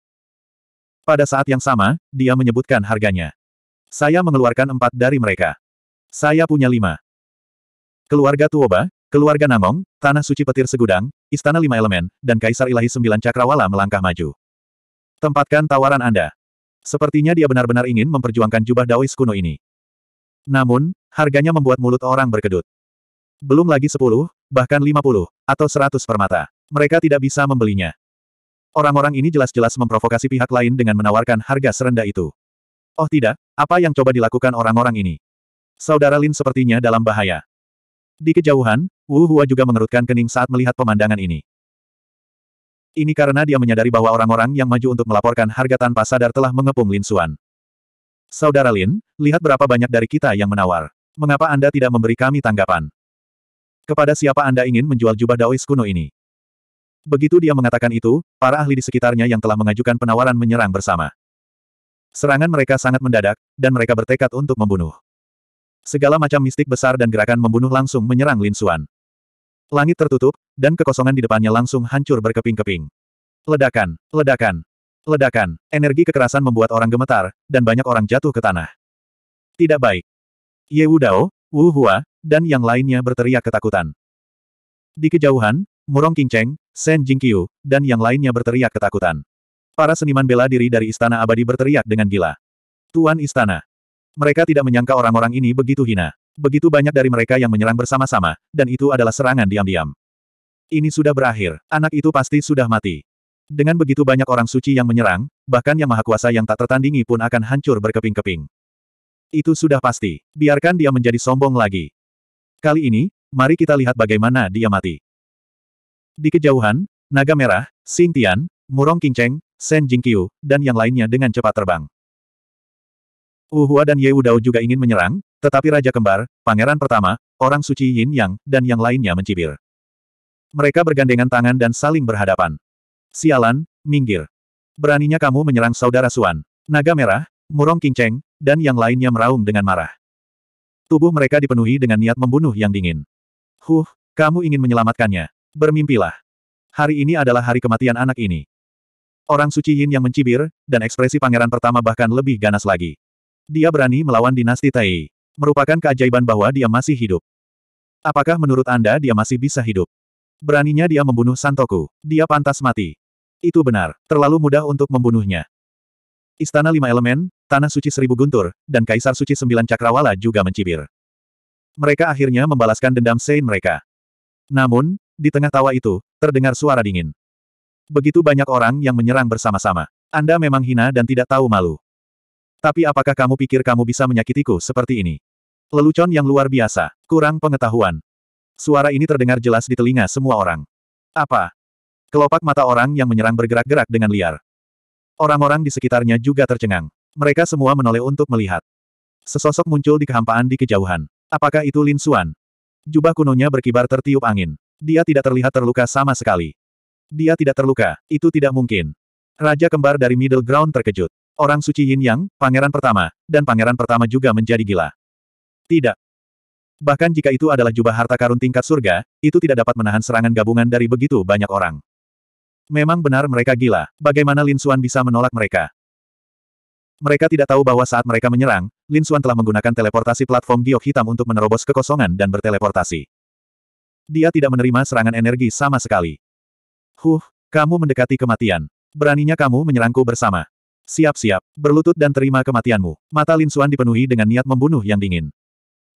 Pada saat yang sama, dia menyebutkan harganya. Saya mengeluarkan empat dari mereka. Saya punya lima. Keluarga Tuoba, Keluarga Namong, Tanah Suci Petir Segudang, Istana Lima Elemen, dan Kaisar Ilahi Sembilan Cakrawala melangkah maju. Tempatkan tawaran Anda. Sepertinya dia benar-benar ingin memperjuangkan jubah Daois kuno ini. Namun, harganya membuat mulut orang berkedut. Belum lagi sepuluh, bahkan lima puluh, atau seratus permata. Mereka tidak bisa membelinya. Orang-orang ini jelas-jelas memprovokasi pihak lain dengan menawarkan harga serendah itu. Oh tidak, apa yang coba dilakukan orang-orang ini? Saudara Lin sepertinya dalam bahaya. Di kejauhan, Wu Hua juga mengerutkan kening saat melihat pemandangan ini. Ini karena dia menyadari bahwa orang-orang yang maju untuk melaporkan harga tanpa sadar telah mengepung Lin Xuan. Saudara Lin, lihat berapa banyak dari kita yang menawar. Mengapa Anda tidak memberi kami tanggapan? Kepada siapa Anda ingin menjual jubah Daois kuno ini? Begitu dia mengatakan itu, para ahli di sekitarnya yang telah mengajukan penawaran menyerang bersama. Serangan mereka sangat mendadak, dan mereka bertekad untuk membunuh. Segala macam mistik besar dan gerakan membunuh langsung menyerang Lin Xuan. Langit tertutup, dan kekosongan di depannya langsung hancur berkeping-keping. Ledakan, ledakan, ledakan, energi kekerasan membuat orang gemetar, dan banyak orang jatuh ke tanah. Tidak baik. Ye Wu Dao, Wu Hua, dan yang lainnya berteriak ketakutan. Di kejauhan, Murong Qingcheng, Shen Jingqiu, dan yang lainnya berteriak ketakutan. Para seniman bela diri dari Istana Abadi berteriak dengan gila. Tuan Istana. Mereka tidak menyangka orang-orang ini begitu hina. Begitu banyak dari mereka yang menyerang bersama-sama, dan itu adalah serangan diam-diam. Ini sudah berakhir, anak itu pasti sudah mati. Dengan begitu banyak orang suci yang menyerang, bahkan yang maha kuasa yang tak tertandingi pun akan hancur berkeping-keping. Itu sudah pasti, biarkan dia menjadi sombong lagi. Kali ini, mari kita lihat bagaimana dia mati. Di kejauhan, Naga Merah, Xing Tian, Murong Qingcheng, Shen Jingqiu, dan yang lainnya dengan cepat terbang. Uhua dan Ye Dao juga ingin menyerang, tetapi Raja Kembar, Pangeran Pertama, Orang Suci Yin Yang, dan yang lainnya mencibir. Mereka bergandengan tangan dan saling berhadapan. Sialan, minggir. Beraninya kamu menyerang saudara Suan. Naga Merah, Murong Kingceng, dan yang lainnya meraung dengan marah. Tubuh mereka dipenuhi dengan niat membunuh yang dingin. Huh, kamu ingin menyelamatkannya. Bermimpilah. Hari ini adalah hari kematian anak ini. Orang suci Yin yang mencibir, dan ekspresi pangeran pertama bahkan lebih ganas lagi. Dia berani melawan dinasti Tai. Merupakan keajaiban bahwa dia masih hidup. Apakah menurut Anda dia masih bisa hidup? Beraninya dia membunuh Santoku. Dia pantas mati. Itu benar. Terlalu mudah untuk membunuhnya. Istana Lima Elemen, Tanah Suci Seribu Guntur, dan Kaisar Suci Sembilan Cakrawala juga mencibir. Mereka akhirnya membalaskan dendam Sein mereka. Namun, di tengah tawa itu, terdengar suara dingin. Begitu banyak orang yang menyerang bersama-sama. Anda memang hina dan tidak tahu malu. Tapi apakah kamu pikir kamu bisa menyakitiku seperti ini? Lelucon yang luar biasa. Kurang pengetahuan. Suara ini terdengar jelas di telinga semua orang. Apa? Kelopak mata orang yang menyerang bergerak-gerak dengan liar. Orang-orang di sekitarnya juga tercengang. Mereka semua menoleh untuk melihat. Sesosok muncul di kehampaan di kejauhan. Apakah itu Lin Xuan? Jubah kunonya berkibar tertiup angin. Dia tidak terlihat terluka sama sekali. Dia tidak terluka, itu tidak mungkin. Raja kembar dari Middle Ground terkejut orang suci Yin Yang, pangeran pertama, dan pangeran pertama juga menjadi gila. Tidak. Bahkan jika itu adalah jubah harta karun tingkat surga, itu tidak dapat menahan serangan gabungan dari begitu banyak orang. Memang benar mereka gila, bagaimana Lin Xuan bisa menolak mereka? Mereka tidak tahu bahwa saat mereka menyerang, Lin Xuan telah menggunakan teleportasi platform giok hitam untuk menerobos kekosongan dan berteleportasi. Dia tidak menerima serangan energi sama sekali. Huh, kamu mendekati kematian. Beraninya kamu menyerangku bersama. Siap-siap, berlutut dan terima kematianmu. Mata Lin Xuan dipenuhi dengan niat membunuh yang dingin.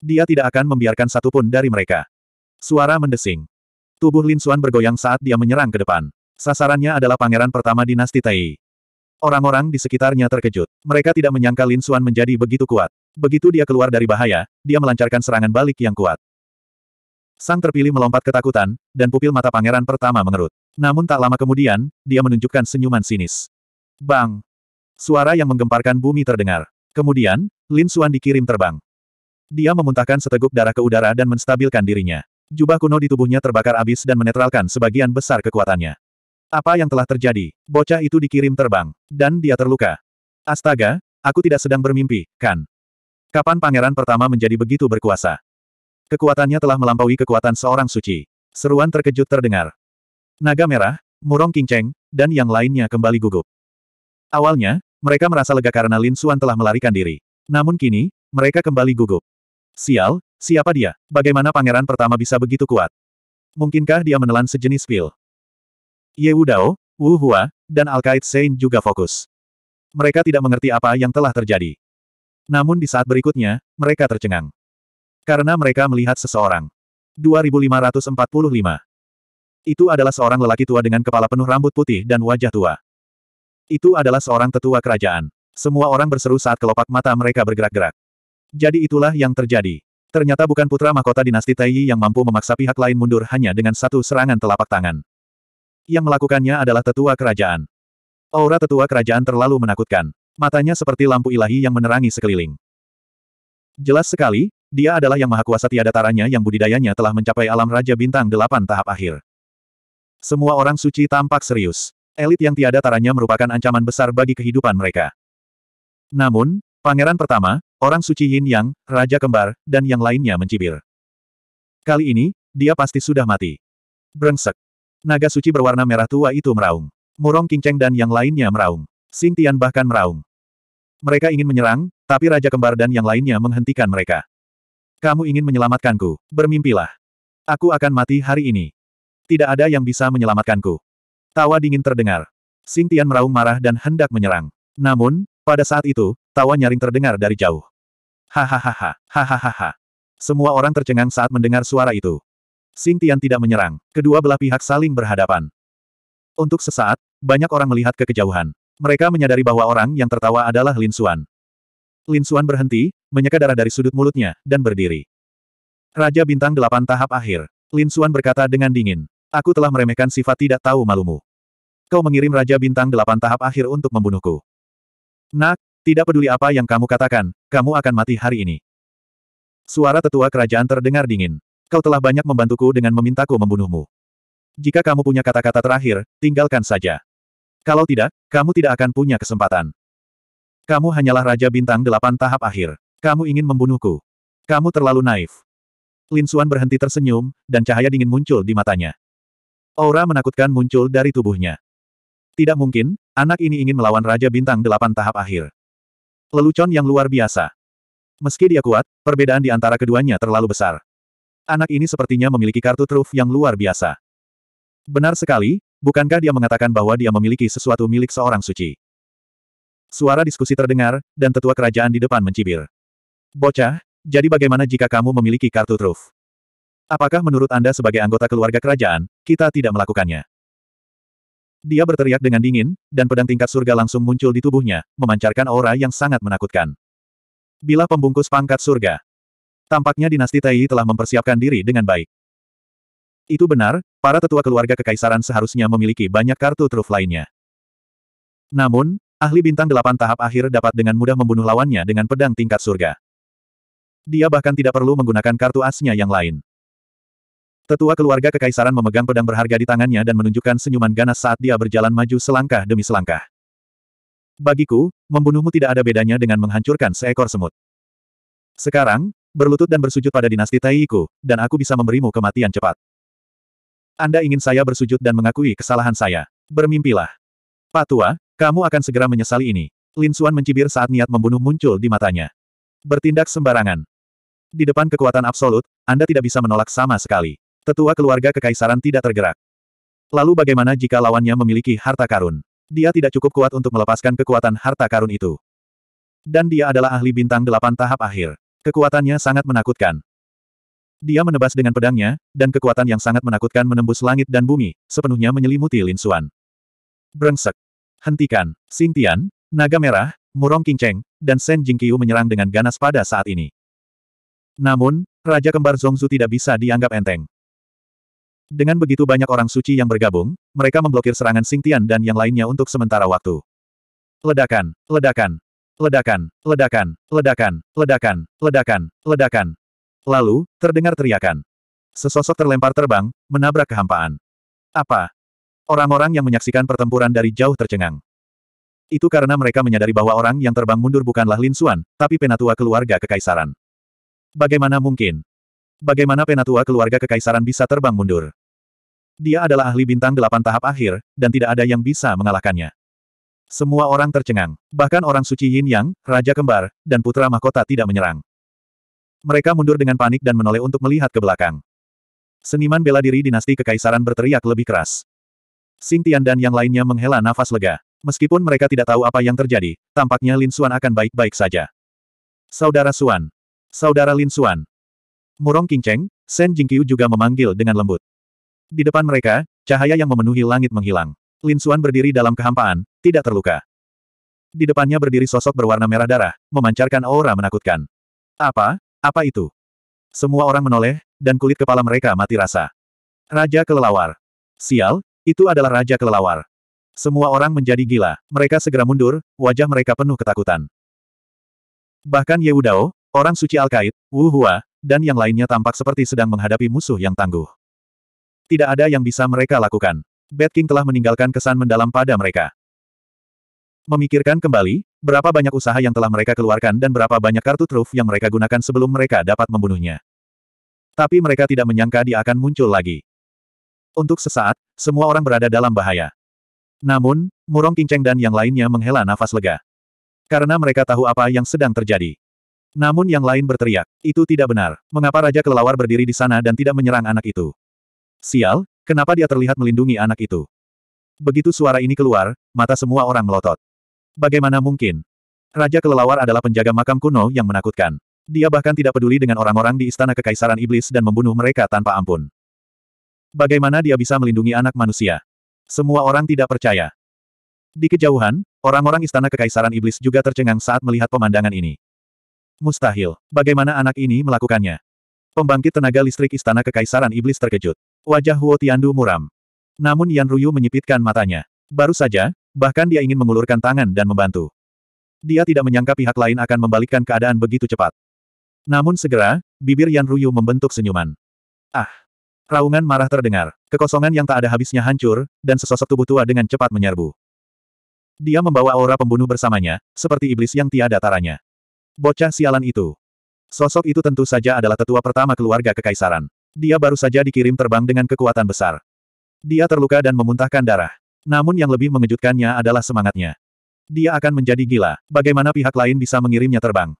Dia tidak akan membiarkan satupun dari mereka. Suara mendesing. Tubuh Lin Xuan bergoyang saat dia menyerang ke depan. Sasarannya adalah pangeran pertama dinasti Tai. Orang-orang di sekitarnya terkejut. Mereka tidak menyangka Lin Xuan menjadi begitu kuat. Begitu dia keluar dari bahaya, dia melancarkan serangan balik yang kuat. Sang terpilih melompat ketakutan, dan pupil mata pangeran pertama mengerut. Namun tak lama kemudian, dia menunjukkan senyuman sinis. Bang! Suara yang menggemparkan bumi terdengar. Kemudian, Lin Xuan dikirim terbang. Dia memuntahkan seteguk darah ke udara dan menstabilkan dirinya. Jubah kuno di tubuhnya terbakar abis dan menetralkan sebagian besar kekuatannya. Apa yang telah terjadi? Bocah itu dikirim terbang. Dan dia terluka. Astaga, aku tidak sedang bermimpi, kan? Kapan pangeran pertama menjadi begitu berkuasa? Kekuatannya telah melampaui kekuatan seorang suci. Seruan terkejut terdengar. Naga merah, murong kinceng, dan yang lainnya kembali gugup. Awalnya, mereka merasa lega karena Lin Suan telah melarikan diri. Namun kini, mereka kembali gugup. Sial, siapa dia? Bagaimana pangeran pertama bisa begitu kuat? Mungkinkah dia menelan sejenis pil? Ye Wu Dao, Wu Hua, dan Alkaid Sein juga fokus. Mereka tidak mengerti apa yang telah terjadi. Namun di saat berikutnya, mereka tercengang. Karena mereka melihat seseorang. 2545. Itu adalah seorang lelaki tua dengan kepala penuh rambut putih dan wajah tua. Itu adalah seorang tetua kerajaan. Semua orang berseru saat kelopak mata mereka bergerak-gerak. Jadi itulah yang terjadi. Ternyata bukan putra mahkota dinasti Taiyi yang mampu memaksa pihak lain mundur hanya dengan satu serangan telapak tangan. Yang melakukannya adalah tetua kerajaan. Aura tetua kerajaan terlalu menakutkan. Matanya seperti lampu ilahi yang menerangi sekeliling. Jelas sekali, dia adalah yang maha kuasa tiada taranya yang budidayanya telah mencapai alam Raja Bintang delapan tahap akhir. Semua orang suci tampak serius elit yang tiada taranya merupakan ancaman besar bagi kehidupan mereka. Namun, pangeran pertama, orang suci Yin Yang, Raja Kembar, dan yang lainnya mencibir. Kali ini, dia pasti sudah mati. Brengsek. Naga suci berwarna merah tua itu meraung. Murong Kingceng dan yang lainnya meraung. Sing Tian bahkan meraung. Mereka ingin menyerang, tapi Raja Kembar dan yang lainnya menghentikan mereka. Kamu ingin menyelamatkanku, bermimpilah. Aku akan mati hari ini. Tidak ada yang bisa menyelamatkanku. Tawa dingin terdengar. Sing Tian meraung marah dan hendak menyerang. Namun, pada saat itu, tawa nyaring terdengar dari jauh. Hahaha, hahaha. Semua orang tercengang saat mendengar suara itu. Sing Tian tidak menyerang, kedua belah pihak saling berhadapan. Untuk sesaat, banyak orang melihat ke kejauhan. Mereka menyadari bahwa orang yang tertawa adalah Lin Xuan. Lin Xuan berhenti, menyeka darah dari sudut mulutnya, dan berdiri. Raja Bintang Delapan tahap akhir. Lin Xuan berkata dengan dingin. Aku telah meremehkan sifat tidak tahu malumu. Kau mengirim Raja Bintang Delapan tahap akhir untuk membunuhku. Nak, tidak peduli apa yang kamu katakan, kamu akan mati hari ini. Suara tetua kerajaan terdengar dingin. Kau telah banyak membantuku dengan memintaku membunuhmu. Jika kamu punya kata-kata terakhir, tinggalkan saja. Kalau tidak, kamu tidak akan punya kesempatan. Kamu hanyalah Raja Bintang Delapan tahap akhir. Kamu ingin membunuhku. Kamu terlalu naif. Lin Suan berhenti tersenyum, dan cahaya dingin muncul di matanya. Aura menakutkan muncul dari tubuhnya. Tidak mungkin, anak ini ingin melawan Raja Bintang Delapan tahap akhir. Lelucon yang luar biasa. Meski dia kuat, perbedaan di antara keduanya terlalu besar. Anak ini sepertinya memiliki kartu truf yang luar biasa. Benar sekali, bukankah dia mengatakan bahwa dia memiliki sesuatu milik seorang suci? Suara diskusi terdengar, dan tetua kerajaan di depan mencibir. Bocah, jadi bagaimana jika kamu memiliki kartu truf? Apakah menurut Anda sebagai anggota keluarga kerajaan, kita tidak melakukannya? Dia berteriak dengan dingin, dan pedang tingkat surga langsung muncul di tubuhnya, memancarkan aura yang sangat menakutkan. Bila pembungkus pangkat surga. Tampaknya dinasti Tai telah mempersiapkan diri dengan baik. Itu benar, para tetua keluarga kekaisaran seharusnya memiliki banyak kartu truf lainnya. Namun, ahli bintang delapan tahap akhir dapat dengan mudah membunuh lawannya dengan pedang tingkat surga. Dia bahkan tidak perlu menggunakan kartu asnya yang lain. Tetua keluarga kekaisaran memegang pedang berharga di tangannya dan menunjukkan senyuman ganas saat dia berjalan maju selangkah demi selangkah. Bagiku, membunuhmu tidak ada bedanya dengan menghancurkan seekor semut. Sekarang, berlutut dan bersujud pada dinasti Taiiku, dan aku bisa memberimu kematian cepat. Anda ingin saya bersujud dan mengakui kesalahan saya. Bermimpilah. Pak Tua, kamu akan segera menyesali ini. Lin Xuan mencibir saat niat membunuh muncul di matanya. Bertindak sembarangan. Di depan kekuatan absolut, Anda tidak bisa menolak sama sekali. Tetua keluarga kekaisaran tidak tergerak. Lalu bagaimana jika lawannya memiliki harta karun? Dia tidak cukup kuat untuk melepaskan kekuatan harta karun itu. Dan dia adalah ahli bintang delapan tahap akhir. Kekuatannya sangat menakutkan. Dia menebas dengan pedangnya, dan kekuatan yang sangat menakutkan menembus langit dan bumi, sepenuhnya menyelimuti Lin Xuan. Brengsek. Hentikan. Xing Tian, Naga Merah, Murong Cheng, dan Sen Jingqiu menyerang dengan ganas pada saat ini. Namun, Raja Kembar Zongzu tidak bisa dianggap enteng. Dengan begitu banyak orang suci yang bergabung, mereka memblokir serangan Sing Tian dan yang lainnya untuk sementara waktu. Ledakan, ledakan, ledakan, ledakan, ledakan, ledakan, ledakan, ledakan. Lalu, terdengar teriakan. Sesosok terlempar terbang, menabrak kehampaan. Apa? Orang-orang yang menyaksikan pertempuran dari jauh tercengang. Itu karena mereka menyadari bahwa orang yang terbang mundur bukanlah Lin Xuan, tapi penatua keluarga kekaisaran. Bagaimana mungkin? Bagaimana penatua keluarga kekaisaran bisa terbang mundur? Dia adalah ahli bintang delapan tahap akhir, dan tidak ada yang bisa mengalahkannya. Semua orang tercengang. Bahkan orang suci Yin Yang, Raja Kembar, dan Putra Mahkota tidak menyerang. Mereka mundur dengan panik dan menoleh untuk melihat ke belakang. Seniman bela diri dinasti kekaisaran berteriak lebih keras. Sing Tian dan yang lainnya menghela nafas lega. Meskipun mereka tidak tahu apa yang terjadi, tampaknya Lin Xuan akan baik-baik saja. Saudara Xuan. Saudara Lin Xuan. Murong Qingcheng, Shen Jingqiu juga memanggil dengan lembut. Di depan mereka, cahaya yang memenuhi langit menghilang. Lin Xuan berdiri dalam kehampaan, tidak terluka. Di depannya berdiri sosok berwarna merah darah, memancarkan aura menakutkan. Apa? Apa itu? Semua orang menoleh, dan kulit kepala mereka mati rasa. Raja Kelelawar. Sial, itu adalah Raja Kelelawar. Semua orang menjadi gila. Mereka segera mundur, wajah mereka penuh ketakutan. Bahkan Yehudao, orang suci Al-Qaid, Wu Hua, dan yang lainnya tampak seperti sedang menghadapi musuh yang tangguh. Tidak ada yang bisa mereka lakukan. Bad King telah meninggalkan kesan mendalam pada mereka. Memikirkan kembali, berapa banyak usaha yang telah mereka keluarkan dan berapa banyak kartu truf yang mereka gunakan sebelum mereka dapat membunuhnya. Tapi mereka tidak menyangka dia akan muncul lagi. Untuk sesaat, semua orang berada dalam bahaya. Namun, Murong Kinceng dan yang lainnya menghela nafas lega. Karena mereka tahu apa yang sedang terjadi. Namun yang lain berteriak, itu tidak benar. Mengapa Raja Kelelawar berdiri di sana dan tidak menyerang anak itu? Sial, kenapa dia terlihat melindungi anak itu? Begitu suara ini keluar, mata semua orang melotot. Bagaimana mungkin? Raja Kelelawar adalah penjaga makam kuno yang menakutkan. Dia bahkan tidak peduli dengan orang-orang di Istana Kekaisaran Iblis dan membunuh mereka tanpa ampun. Bagaimana dia bisa melindungi anak manusia? Semua orang tidak percaya. Di kejauhan, orang-orang Istana Kekaisaran Iblis juga tercengang saat melihat pemandangan ini. Mustahil, bagaimana anak ini melakukannya? Pembangkit tenaga listrik istana kekaisaran iblis terkejut. Wajah Huo Tiandu muram. Namun Yan Ruyu menyipitkan matanya. Baru saja, bahkan dia ingin mengulurkan tangan dan membantu. Dia tidak menyangka pihak lain akan membalikkan keadaan begitu cepat. Namun segera, bibir Yan Ruyu membentuk senyuman. Ah! Raungan marah terdengar. Kekosongan yang tak ada habisnya hancur, dan sesosok tubuh tua dengan cepat menyerbu. Dia membawa aura pembunuh bersamanya, seperti iblis yang tiada taranya. Bocah sialan itu. Sosok itu tentu saja adalah tetua pertama keluarga kekaisaran. Dia baru saja dikirim terbang dengan kekuatan besar. Dia terluka dan memuntahkan darah. Namun yang lebih mengejutkannya adalah semangatnya. Dia akan menjadi gila. Bagaimana pihak lain bisa mengirimnya terbang?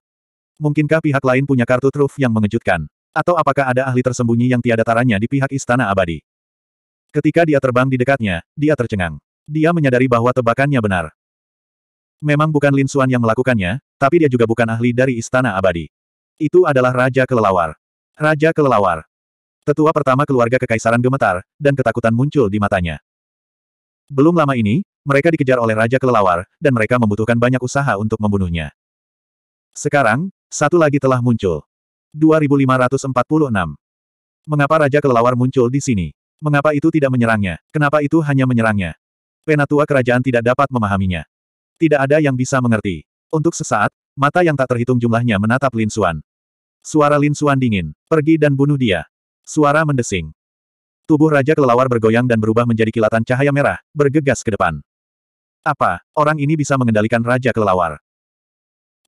Mungkinkah pihak lain punya kartu truf yang mengejutkan? Atau apakah ada ahli tersembunyi yang tiada taranya di pihak istana abadi? Ketika dia terbang di dekatnya, dia tercengang. Dia menyadari bahwa tebakannya benar. Memang bukan Lin Xuan yang melakukannya, tapi dia juga bukan ahli dari istana abadi. Itu adalah Raja Kelelawar. Raja Kelelawar. Tetua pertama keluarga Kekaisaran gemetar, dan ketakutan muncul di matanya. Belum lama ini, mereka dikejar oleh Raja Kelelawar, dan mereka membutuhkan banyak usaha untuk membunuhnya. Sekarang, satu lagi telah muncul. 2546. Mengapa Raja Kelelawar muncul di sini? Mengapa itu tidak menyerangnya? Kenapa itu hanya menyerangnya? Penatua kerajaan tidak dapat memahaminya. Tidak ada yang bisa mengerti. Untuk sesaat, mata yang tak terhitung jumlahnya menatap Lin Suan. Suara Lin Suan dingin. Pergi dan bunuh dia. Suara mendesing. Tubuh Raja Kelelawar bergoyang dan berubah menjadi kilatan cahaya merah, bergegas ke depan. Apa, orang ini bisa mengendalikan Raja Kelelawar?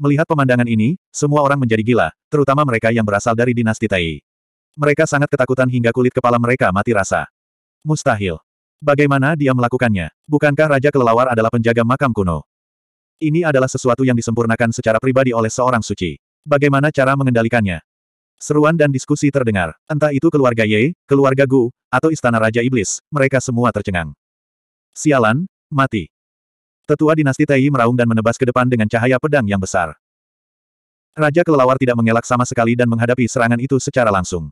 Melihat pemandangan ini, semua orang menjadi gila, terutama mereka yang berasal dari dinasti Tai. Mereka sangat ketakutan hingga kulit kepala mereka mati rasa. Mustahil. Bagaimana dia melakukannya? Bukankah Raja Kelelawar adalah penjaga makam kuno? Ini adalah sesuatu yang disempurnakan secara pribadi oleh seorang suci. Bagaimana cara mengendalikannya? Seruan dan diskusi terdengar. Entah itu keluarga Ye, keluarga Gu, atau istana Raja Iblis, mereka semua tercengang. Sialan, mati. Tetua dinasti Tai meraung dan menebas ke depan dengan cahaya pedang yang besar. Raja kelelawar tidak mengelak sama sekali dan menghadapi serangan itu secara langsung.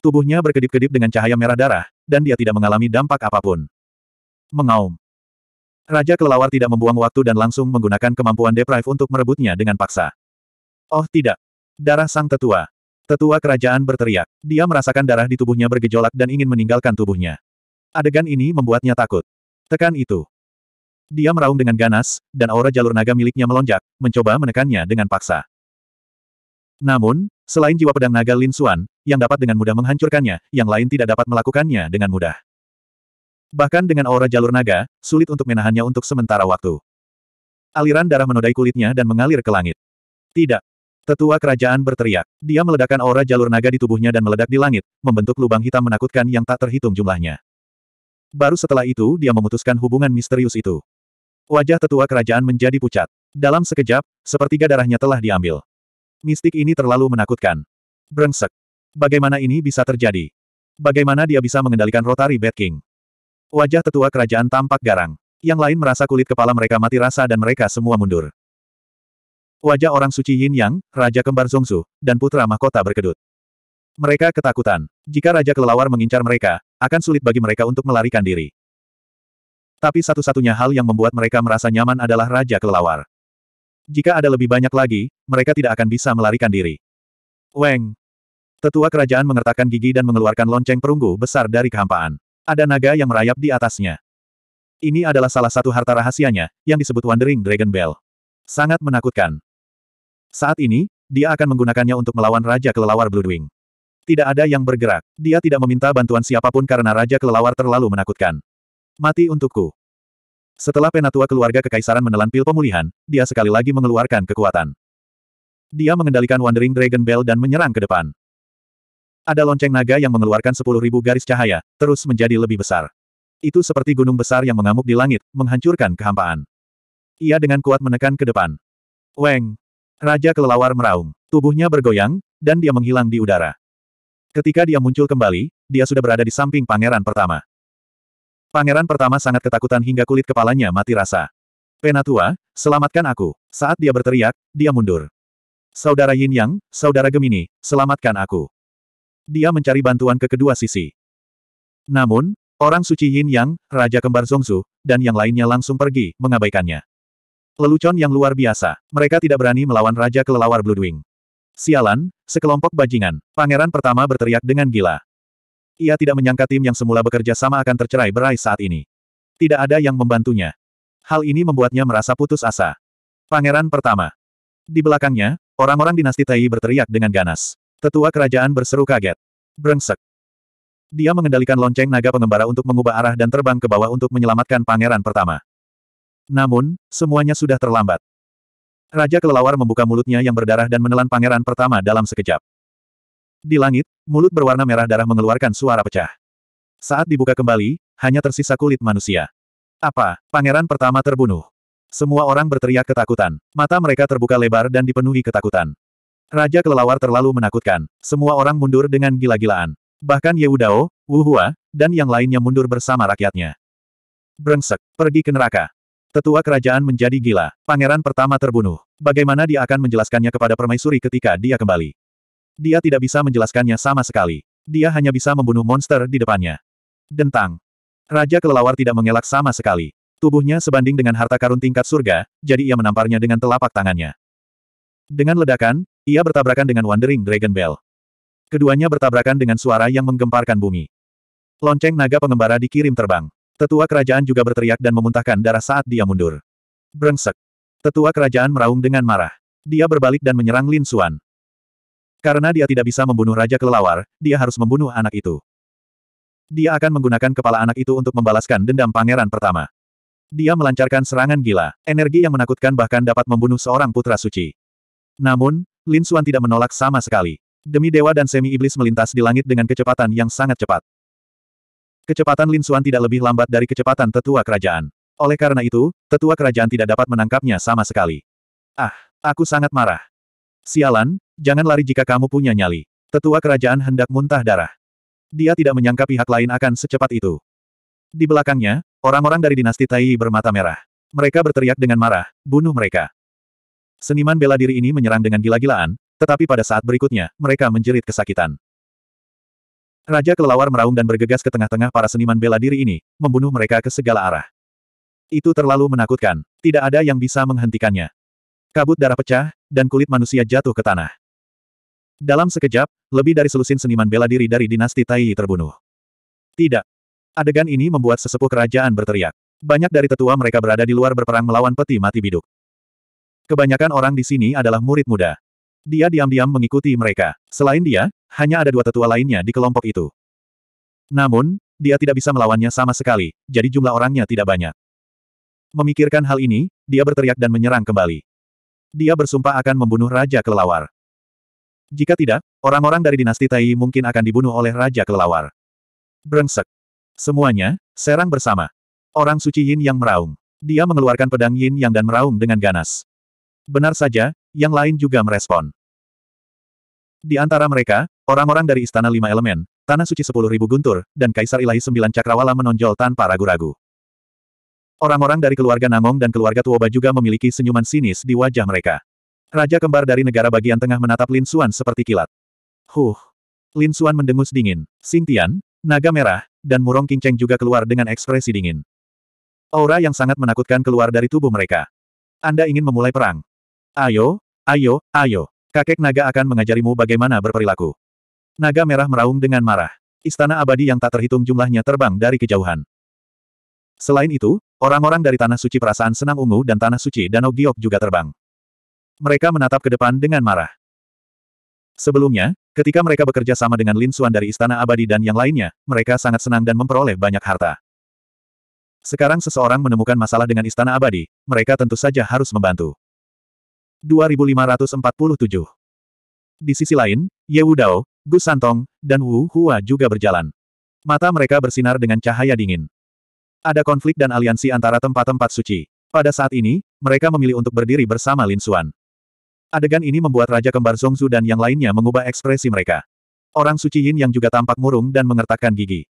Tubuhnya berkedip-kedip dengan cahaya merah darah, dan dia tidak mengalami dampak apapun. Mengaum. Raja kelelawar tidak membuang waktu dan langsung menggunakan kemampuan deprive untuk merebutnya dengan paksa. Oh tidak. Darah sang tetua. Tetua kerajaan berteriak. Dia merasakan darah di tubuhnya bergejolak dan ingin meninggalkan tubuhnya. Adegan ini membuatnya takut. Tekan itu. Dia meraung dengan ganas, dan aura jalur naga miliknya melonjak, mencoba menekannya dengan paksa. Namun, selain jiwa pedang naga Lin Xuan, yang dapat dengan mudah menghancurkannya, yang lain tidak dapat melakukannya dengan mudah. Bahkan dengan aura jalur naga, sulit untuk menahannya untuk sementara waktu. Aliran darah menodai kulitnya dan mengalir ke langit. Tidak, Tetua kerajaan berteriak. Dia meledakkan aura jalur naga di tubuhnya dan meledak di langit, membentuk lubang hitam menakutkan yang tak terhitung jumlahnya. Baru setelah itu dia memutuskan hubungan misterius itu. Wajah tetua kerajaan menjadi pucat. Dalam sekejap, sepertiga darahnya telah diambil. Mistik ini terlalu menakutkan. Brengsek. Bagaimana ini bisa terjadi? Bagaimana dia bisa mengendalikan Rotary Bad King? Wajah tetua kerajaan tampak garang. Yang lain merasa kulit kepala mereka mati rasa dan mereka semua mundur. Wajah orang suci Yin Yang, Raja Kembar Zongsu, dan Putra Mahkota berkedut. Mereka ketakutan. Jika Raja Kelelawar mengincar mereka, akan sulit bagi mereka untuk melarikan diri. Tapi satu-satunya hal yang membuat mereka merasa nyaman adalah Raja Kelelawar. Jika ada lebih banyak lagi, mereka tidak akan bisa melarikan diri. Weng! Tetua kerajaan mengertakkan gigi dan mengeluarkan lonceng perunggu besar dari kehampaan. Ada naga yang merayap di atasnya. Ini adalah salah satu harta rahasianya, yang disebut Wandering Dragon Bell. Sangat menakutkan. Saat ini, dia akan menggunakannya untuk melawan Raja Kelelawar Bloodwing. Tidak ada yang bergerak. Dia tidak meminta bantuan siapapun karena Raja Kelelawar terlalu menakutkan. Mati untukku. Setelah penatua keluarga kekaisaran menelan pil pemulihan, dia sekali lagi mengeluarkan kekuatan. Dia mengendalikan Wandering Dragon Bell dan menyerang ke depan. Ada lonceng naga yang mengeluarkan 10.000 garis cahaya, terus menjadi lebih besar. Itu seperti gunung besar yang mengamuk di langit, menghancurkan kehampaan. Ia dengan kuat menekan ke depan. Weng, Raja kelelawar meraung. Tubuhnya bergoyang, dan dia menghilang di udara. Ketika dia muncul kembali, dia sudah berada di samping pangeran pertama. Pangeran pertama sangat ketakutan hingga kulit kepalanya mati rasa. Penatua, selamatkan aku. Saat dia berteriak, dia mundur. Saudara Yin Yang, saudara Gemini, selamatkan aku. Dia mencari bantuan ke kedua sisi. Namun, orang suci Yin Yang, Raja Kembar Zongsu, dan yang lainnya langsung pergi, mengabaikannya. Lelucon yang luar biasa. Mereka tidak berani melawan Raja Kelelawar Bloodwing. Sialan, sekelompok bajingan. Pangeran pertama berteriak dengan gila. Ia tidak menyangka tim yang semula bekerja sama akan tercerai berai saat ini. Tidak ada yang membantunya. Hal ini membuatnya merasa putus asa. Pangeran pertama. Di belakangnya, orang-orang dinasti Tai berteriak dengan ganas. Tetua kerajaan berseru kaget. Brengsek. Dia mengendalikan lonceng naga pengembara untuk mengubah arah dan terbang ke bawah untuk menyelamatkan pangeran pertama. Namun, semuanya sudah terlambat. Raja kelelawar membuka mulutnya yang berdarah dan menelan pangeran pertama dalam sekejap. Di langit, mulut berwarna merah darah mengeluarkan suara pecah. Saat dibuka kembali, hanya tersisa kulit manusia. Apa? Pangeran pertama terbunuh. Semua orang berteriak ketakutan. Mata mereka terbuka lebar dan dipenuhi ketakutan. Raja kelelawar terlalu menakutkan. Semua orang mundur dengan gila-gilaan. Bahkan Yehudao, Wuhua, dan yang lainnya mundur bersama rakyatnya. Brengsek, pergi ke neraka. Tetua kerajaan menjadi gila. Pangeran pertama terbunuh. Bagaimana dia akan menjelaskannya kepada permaisuri ketika dia kembali? Dia tidak bisa menjelaskannya sama sekali. Dia hanya bisa membunuh monster di depannya. Dentang. Raja kelelawar tidak mengelak sama sekali. Tubuhnya sebanding dengan harta karun tingkat surga, jadi ia menamparnya dengan telapak tangannya. Dengan ledakan, ia bertabrakan dengan Wandering Dragon Bell. Keduanya bertabrakan dengan suara yang menggemparkan bumi. Lonceng naga pengembara dikirim terbang. Tetua kerajaan juga berteriak dan memuntahkan darah saat dia mundur. Brengsek. Tetua kerajaan meraung dengan marah. Dia berbalik dan menyerang Lin Suan. Karena dia tidak bisa membunuh Raja Kelelawar, dia harus membunuh anak itu. Dia akan menggunakan kepala anak itu untuk membalaskan dendam pangeran pertama. Dia melancarkan serangan gila, energi yang menakutkan bahkan dapat membunuh seorang putra suci. Namun, Lin Suan tidak menolak sama sekali. Demi dewa dan semi iblis melintas di langit dengan kecepatan yang sangat cepat. Kecepatan Lin Suan tidak lebih lambat dari kecepatan tetua kerajaan. Oleh karena itu, tetua kerajaan tidak dapat menangkapnya sama sekali. Ah, aku sangat marah. Sialan, jangan lari jika kamu punya nyali. Tetua kerajaan hendak muntah darah. Dia tidak menyangka pihak lain akan secepat itu. Di belakangnya, orang-orang dari dinasti Tai bermata merah. Mereka berteriak dengan marah, bunuh mereka. Seniman bela diri ini menyerang dengan gila-gilaan, tetapi pada saat berikutnya, mereka menjerit kesakitan. Raja kelelawar meraung dan bergegas ke tengah-tengah para seniman bela diri ini, membunuh mereka ke segala arah. Itu terlalu menakutkan, tidak ada yang bisa menghentikannya. Kabut darah pecah, dan kulit manusia jatuh ke tanah. Dalam sekejap, lebih dari selusin seniman bela diri dari dinasti Taiyi terbunuh. Tidak. Adegan ini membuat sesepuh kerajaan berteriak. Banyak dari tetua mereka berada di luar berperang melawan peti mati biduk. Kebanyakan orang di sini adalah murid muda dia diam-diam mengikuti mereka. Selain dia, hanya ada dua tetua lainnya di kelompok itu. Namun, dia tidak bisa melawannya sama sekali, jadi jumlah orangnya tidak banyak. Memikirkan hal ini, dia berteriak dan menyerang kembali. Dia bersumpah akan membunuh Raja Kelelawar. Jika tidak, orang-orang dari dinasti Tai mungkin akan dibunuh oleh Raja Kelelawar. Brengsek. Semuanya, serang bersama. Orang suci Yin yang meraung. Dia mengeluarkan pedang Yin yang dan meraung dengan ganas. Benar saja, yang lain juga merespon. Di antara mereka, orang-orang dari Istana Lima Elemen, Tanah Suci Sepuluh Ribu Guntur, dan Kaisar Ilahi Sembilan Cakrawala menonjol tanpa ragu-ragu. Orang-orang dari keluarga Namong dan keluarga Tuoba juga memiliki senyuman sinis di wajah mereka. Raja kembar dari negara bagian tengah menatap Lin Xuan seperti kilat. Huh. Lin Xuan mendengus dingin. Sing Tian, Naga Merah, dan Murong Cheng juga keluar dengan ekspresi dingin. Aura yang sangat menakutkan keluar dari tubuh mereka. Anda ingin memulai perang. Ayo, ayo, ayo. Kakek naga akan mengajarimu bagaimana berperilaku. Naga merah meraung dengan marah. Istana abadi yang tak terhitung jumlahnya terbang dari kejauhan. Selain itu, orang-orang dari Tanah Suci Perasaan Senang Ungu dan Tanah Suci Danau Giok juga terbang. Mereka menatap ke depan dengan marah. Sebelumnya, ketika mereka bekerja sama dengan Lin Xuan dari Istana Abadi dan yang lainnya, mereka sangat senang dan memperoleh banyak harta. Sekarang seseorang menemukan masalah dengan Istana Abadi, mereka tentu saja harus membantu. 2547. Di sisi lain, Ye Wudao, Gu Santong, dan Wu Hua juga berjalan. Mata mereka bersinar dengan cahaya dingin. Ada konflik dan aliansi antara tempat-tempat suci. Pada saat ini, mereka memilih untuk berdiri bersama Lin Xuan. Adegan ini membuat Raja Kembar Zongzu dan yang lainnya mengubah ekspresi mereka. Orang suci Yin yang juga tampak murung dan mengertakkan gigi.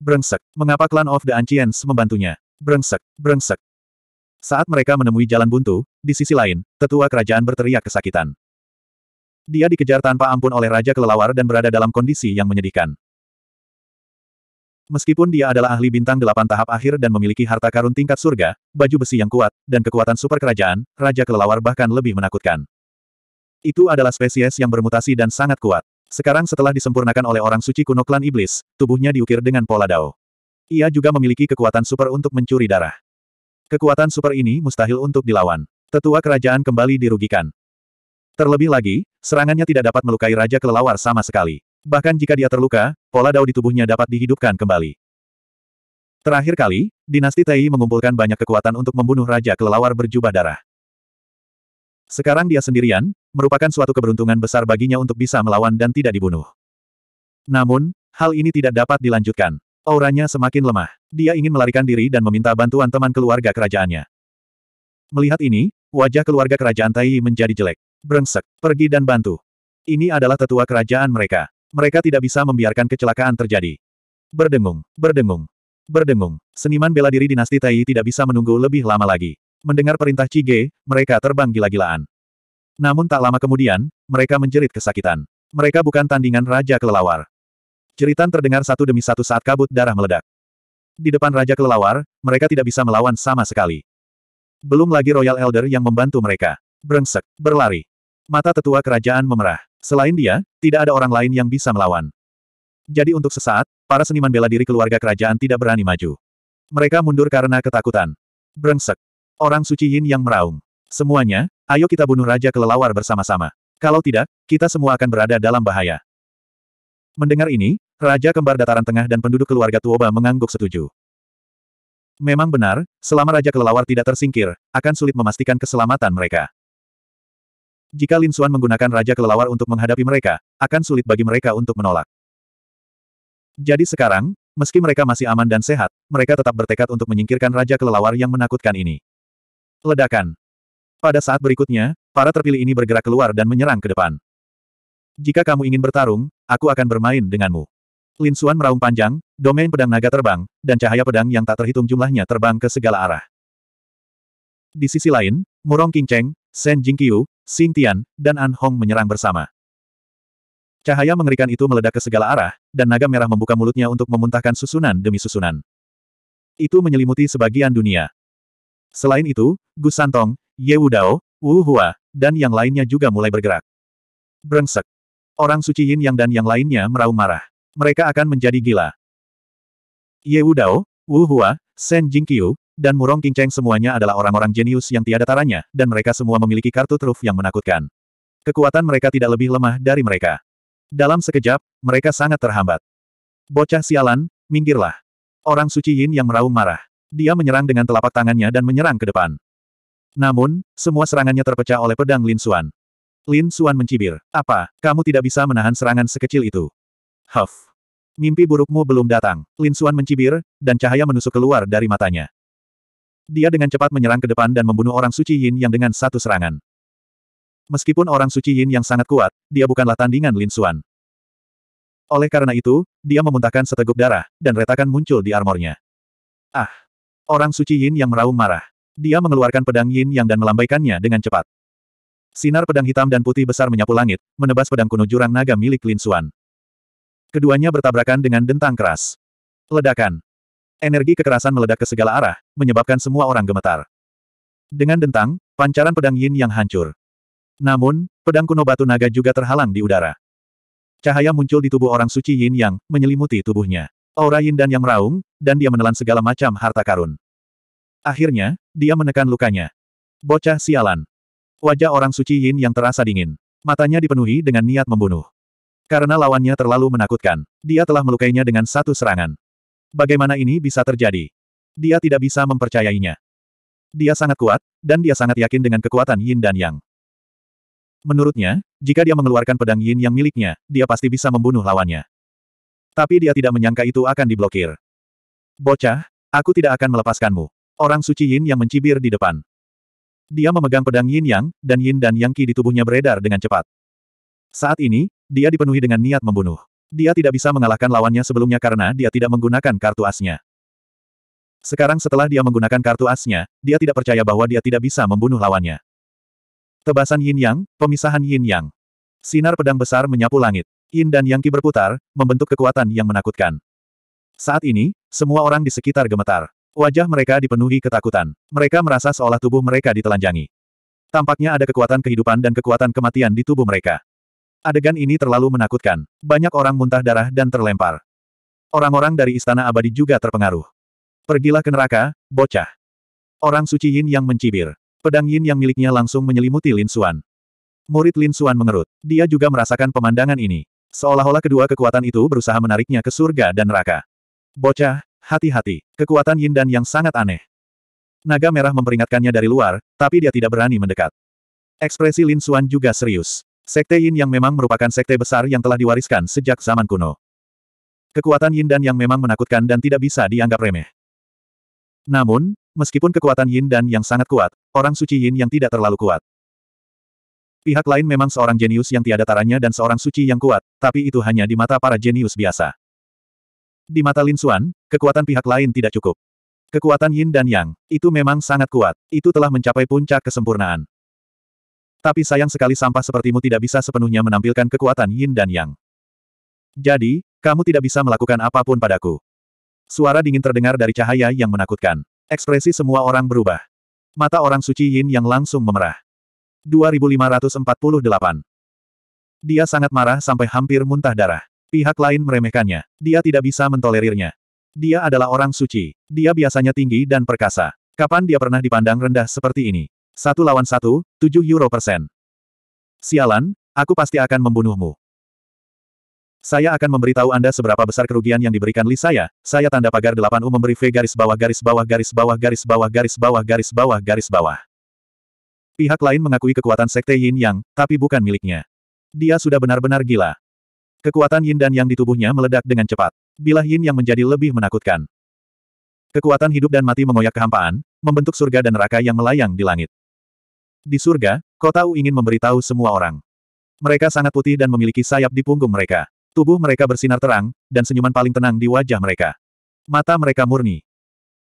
Brengsek, mengapa Clan of the Ancients membantunya? Brengsek, brengsek. Saat mereka menemui jalan buntu, di sisi lain, tetua kerajaan berteriak kesakitan. Dia dikejar tanpa ampun oleh Raja Kelelawar dan berada dalam kondisi yang menyedihkan. Meskipun dia adalah ahli bintang delapan tahap akhir dan memiliki harta karun tingkat surga, baju besi yang kuat, dan kekuatan super kerajaan, Raja Kelelawar bahkan lebih menakutkan. Itu adalah spesies yang bermutasi dan sangat kuat. Sekarang setelah disempurnakan oleh orang suci kuno klan iblis, tubuhnya diukir dengan pola dao. Ia juga memiliki kekuatan super untuk mencuri darah. Kekuatan super ini mustahil untuk dilawan tetua kerajaan kembali dirugikan. Terlebih lagi, serangannya tidak dapat melukai Raja Kelelawar sama sekali. Bahkan jika dia terluka, pola dao di tubuhnya dapat dihidupkan kembali. Terakhir kali, dinasti Tai mengumpulkan banyak kekuatan untuk membunuh Raja Kelelawar berjubah darah. Sekarang dia sendirian, merupakan suatu keberuntungan besar baginya untuk bisa melawan dan tidak dibunuh. Namun, hal ini tidak dapat dilanjutkan. Auranya semakin lemah. Dia ingin melarikan diri dan meminta bantuan teman keluarga kerajaannya. Melihat ini, Wajah keluarga kerajaan Tai menjadi jelek. Brengsek, pergi dan bantu. Ini adalah tetua kerajaan mereka. Mereka tidak bisa membiarkan kecelakaan terjadi. Berdengung, berdengung, berdengung. Seniman bela diri dinasti Tai tidak bisa menunggu lebih lama lagi. Mendengar perintah Cige, mereka terbang gila-gilaan. Namun tak lama kemudian, mereka menjerit kesakitan. Mereka bukan tandingan Raja Kelelawar. Jeritan terdengar satu demi satu saat kabut darah meledak. Di depan Raja Kelelawar, mereka tidak bisa melawan sama sekali. Belum lagi Royal Elder yang membantu mereka. Brengsek, berlari. Mata tetua kerajaan memerah. Selain dia, tidak ada orang lain yang bisa melawan. Jadi untuk sesaat, para seniman bela diri keluarga kerajaan tidak berani maju. Mereka mundur karena ketakutan. Brengsek. Orang suci Yin yang meraung. Semuanya, ayo kita bunuh Raja Kelelawar bersama-sama. Kalau tidak, kita semua akan berada dalam bahaya. Mendengar ini, Raja Kembar Dataran Tengah dan penduduk keluarga Tuoba mengangguk setuju. Memang benar, selama Raja Kelelawar tidak tersingkir, akan sulit memastikan keselamatan mereka. Jika Lin Xuan menggunakan Raja Kelelawar untuk menghadapi mereka, akan sulit bagi mereka untuk menolak. Jadi sekarang, meski mereka masih aman dan sehat, mereka tetap bertekad untuk menyingkirkan Raja Kelelawar yang menakutkan ini. Ledakan. Pada saat berikutnya, para terpilih ini bergerak keluar dan menyerang ke depan. Jika kamu ingin bertarung, aku akan bermain denganmu. Lin Suan meraung panjang, domain pedang naga terbang, dan cahaya pedang yang tak terhitung jumlahnya terbang ke segala arah. Di sisi lain, Murong Qingcheng, Shen Jingqiu, Xing Tian, dan An Hong menyerang bersama. Cahaya mengerikan itu meledak ke segala arah, dan naga merah membuka mulutnya untuk memuntahkan susunan demi susunan. Itu menyelimuti sebagian dunia. Selain itu, Gu Santong, Ye Wudao, Wu Hua, dan yang lainnya juga mulai bergerak. Brengsek. Orang suci Yin Yang dan yang lainnya meraung marah mereka akan menjadi gila. Ye Dao, Wu Hua, Shen Jingqiu, dan Murong Qingcheng semuanya adalah orang-orang jenius yang tiada taranya, dan mereka semua memiliki kartu truf yang menakutkan. Kekuatan mereka tidak lebih lemah dari mereka. Dalam sekejap, mereka sangat terhambat. Bocah sialan, minggirlah. Orang suci Yin yang meraung marah. Dia menyerang dengan telapak tangannya dan menyerang ke depan. Namun, semua serangannya terpecah oleh pedang Lin Xuan. Lin Xuan mencibir. Apa, kamu tidak bisa menahan serangan sekecil itu? Huff. Mimpi burukmu belum datang. Lin Suan mencibir, dan cahaya menusuk keluar dari matanya. Dia dengan cepat menyerang ke depan dan membunuh orang suci Yin yang dengan satu serangan. Meskipun orang suci Yin yang sangat kuat, dia bukanlah tandingan Lin Suan. Oleh karena itu, dia memuntahkan seteguk darah, dan retakan muncul di armornya. Ah! Orang suci Yin yang meraung marah. Dia mengeluarkan pedang Yin yang dan melambaikannya dengan cepat. Sinar pedang hitam dan putih besar menyapu langit, menebas pedang kuno jurang naga milik Lin Suan. Keduanya bertabrakan dengan dentang keras. Ledakan. Energi kekerasan meledak ke segala arah, menyebabkan semua orang gemetar. Dengan dentang, pancaran pedang yin yang hancur. Namun, pedang kuno batu naga juga terhalang di udara. Cahaya muncul di tubuh orang suci yin yang, menyelimuti tubuhnya. Aura yin dan yang meraung, dan dia menelan segala macam harta karun. Akhirnya, dia menekan lukanya. Bocah sialan. Wajah orang suci yin yang terasa dingin. Matanya dipenuhi dengan niat membunuh. Karena lawannya terlalu menakutkan, dia telah melukainya dengan satu serangan. Bagaimana ini bisa terjadi? Dia tidak bisa mempercayainya. Dia sangat kuat, dan dia sangat yakin dengan kekuatan yin dan yang. Menurutnya, jika dia mengeluarkan pedang yin yang miliknya, dia pasti bisa membunuh lawannya. Tapi dia tidak menyangka itu akan diblokir. Bocah, aku tidak akan melepaskanmu. Orang suci yin yang mencibir di depan. Dia memegang pedang yin yang, dan yin dan yang ki di tubuhnya beredar dengan cepat. Saat ini, dia dipenuhi dengan niat membunuh. Dia tidak bisa mengalahkan lawannya sebelumnya karena dia tidak menggunakan kartu asnya. Sekarang setelah dia menggunakan kartu asnya, dia tidak percaya bahwa dia tidak bisa membunuh lawannya. Tebasan yin yang, pemisahan yin yang. Sinar pedang besar menyapu langit. Yin dan Yang Qi berputar, membentuk kekuatan yang menakutkan. Saat ini, semua orang di sekitar gemetar. Wajah mereka dipenuhi ketakutan. Mereka merasa seolah tubuh mereka ditelanjangi. Tampaknya ada kekuatan kehidupan dan kekuatan kematian di tubuh mereka. Adegan ini terlalu menakutkan. Banyak orang muntah darah dan terlempar. Orang-orang dari Istana Abadi juga terpengaruh. Pergilah ke neraka, bocah. Orang suci Yin yang mencibir. Pedang Yin yang miliknya langsung menyelimuti Lin Suan. Murid Lin Suan mengerut. Dia juga merasakan pemandangan ini. Seolah-olah kedua kekuatan itu berusaha menariknya ke surga dan neraka. Bocah, hati-hati. Kekuatan Yin dan Yang sangat aneh. Naga merah memperingatkannya dari luar, tapi dia tidak berani mendekat. Ekspresi Lin Suan juga serius. Sekte Yin yang memang merupakan sekte besar yang telah diwariskan sejak zaman kuno. Kekuatan Yin dan Yang memang menakutkan dan tidak bisa dianggap remeh. Namun, meskipun kekuatan Yin dan Yang sangat kuat, orang suci Yin yang tidak terlalu kuat. Pihak lain memang seorang jenius yang tiada taranya dan seorang suci yang kuat, tapi itu hanya di mata para jenius biasa. Di mata Lin Xuan, kekuatan pihak lain tidak cukup. Kekuatan Yin dan Yang, itu memang sangat kuat, itu telah mencapai puncak kesempurnaan. Tapi sayang sekali sampah sepertimu tidak bisa sepenuhnya menampilkan kekuatan yin dan yang. Jadi, kamu tidak bisa melakukan apapun padaku. Suara dingin terdengar dari cahaya yang menakutkan. Ekspresi semua orang berubah. Mata orang suci yin yang langsung memerah. 2548 Dia sangat marah sampai hampir muntah darah. Pihak lain meremehkannya. Dia tidak bisa mentolerirnya. Dia adalah orang suci. Dia biasanya tinggi dan perkasa. Kapan dia pernah dipandang rendah seperti ini? Satu lawan satu, tujuh euro persen. Sialan, aku pasti akan membunuhmu. Saya akan memberitahu Anda seberapa besar kerugian yang diberikan Li saya. Saya tanda pagar delapan U memberi V garis bawah garis bawah garis bawah garis bawah garis bawah garis bawah garis bawah. Pihak lain mengakui kekuatan sekte Yin Yang, tapi bukan miliknya. Dia sudah benar-benar gila. Kekuatan Yin dan Yang di tubuhnya meledak dengan cepat. Bila Yin Yang menjadi lebih menakutkan. Kekuatan hidup dan mati mengoyak kehampaan, membentuk surga dan neraka yang melayang di langit. Di surga, Kotau ingin memberitahu semua orang. Mereka sangat putih dan memiliki sayap di punggung mereka. Tubuh mereka bersinar terang, dan senyuman paling tenang di wajah mereka. Mata mereka murni.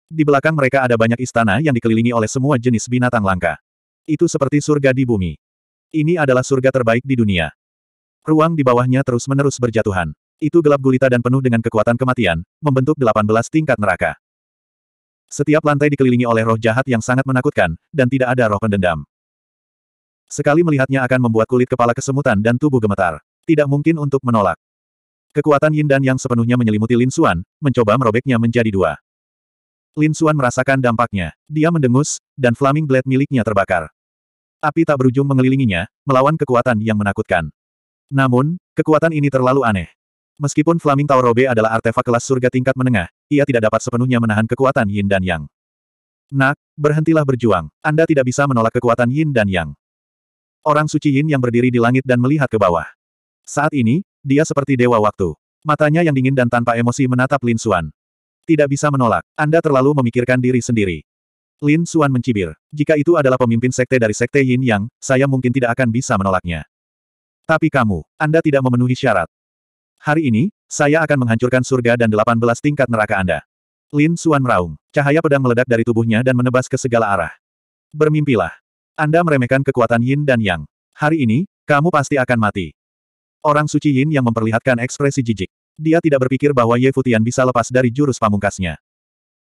Di belakang mereka ada banyak istana yang dikelilingi oleh semua jenis binatang langka. Itu seperti surga di bumi. Ini adalah surga terbaik di dunia. Ruang di bawahnya terus-menerus berjatuhan. Itu gelap gulita dan penuh dengan kekuatan kematian, membentuk 18 tingkat neraka. Setiap lantai dikelilingi oleh roh jahat yang sangat menakutkan, dan tidak ada roh pendendam. Sekali melihatnya akan membuat kulit kepala kesemutan dan tubuh gemetar. Tidak mungkin untuk menolak. Kekuatan yin dan yang sepenuhnya menyelimuti Lin Xuan, mencoba merobeknya menjadi dua. Lin Xuan merasakan dampaknya. Dia mendengus, dan flaming blade miliknya terbakar. Api tak berujung mengelilinginya, melawan kekuatan yang menakutkan. Namun, kekuatan ini terlalu aneh. Meskipun Flaming Tower Robe adalah artefak kelas surga tingkat menengah, ia tidak dapat sepenuhnya menahan kekuatan Yin dan Yang. Nak, berhentilah berjuang. Anda tidak bisa menolak kekuatan Yin dan Yang orang suci Yin yang berdiri di langit dan melihat ke bawah. Saat ini, dia seperti dewa waktu. Matanya yang dingin dan tanpa emosi menatap Lin Xuan. Tidak bisa menolak, Anda terlalu memikirkan diri sendiri. Lin Xuan mencibir. Jika itu adalah pemimpin sekte dari sekte Yin Yang, saya mungkin tidak akan bisa menolaknya. Tapi kamu, Anda tidak memenuhi syarat. Hari ini, saya akan menghancurkan surga dan 18 tingkat neraka Anda. Lin Xuan meraung. Cahaya pedang meledak dari tubuhnya dan menebas ke segala arah. Bermimpilah. Anda meremehkan kekuatan Yin dan Yang. Hari ini, kamu pasti akan mati. Orang suci Yin yang memperlihatkan ekspresi jijik. Dia tidak berpikir bahwa Ye Futian bisa lepas dari jurus pamungkasnya.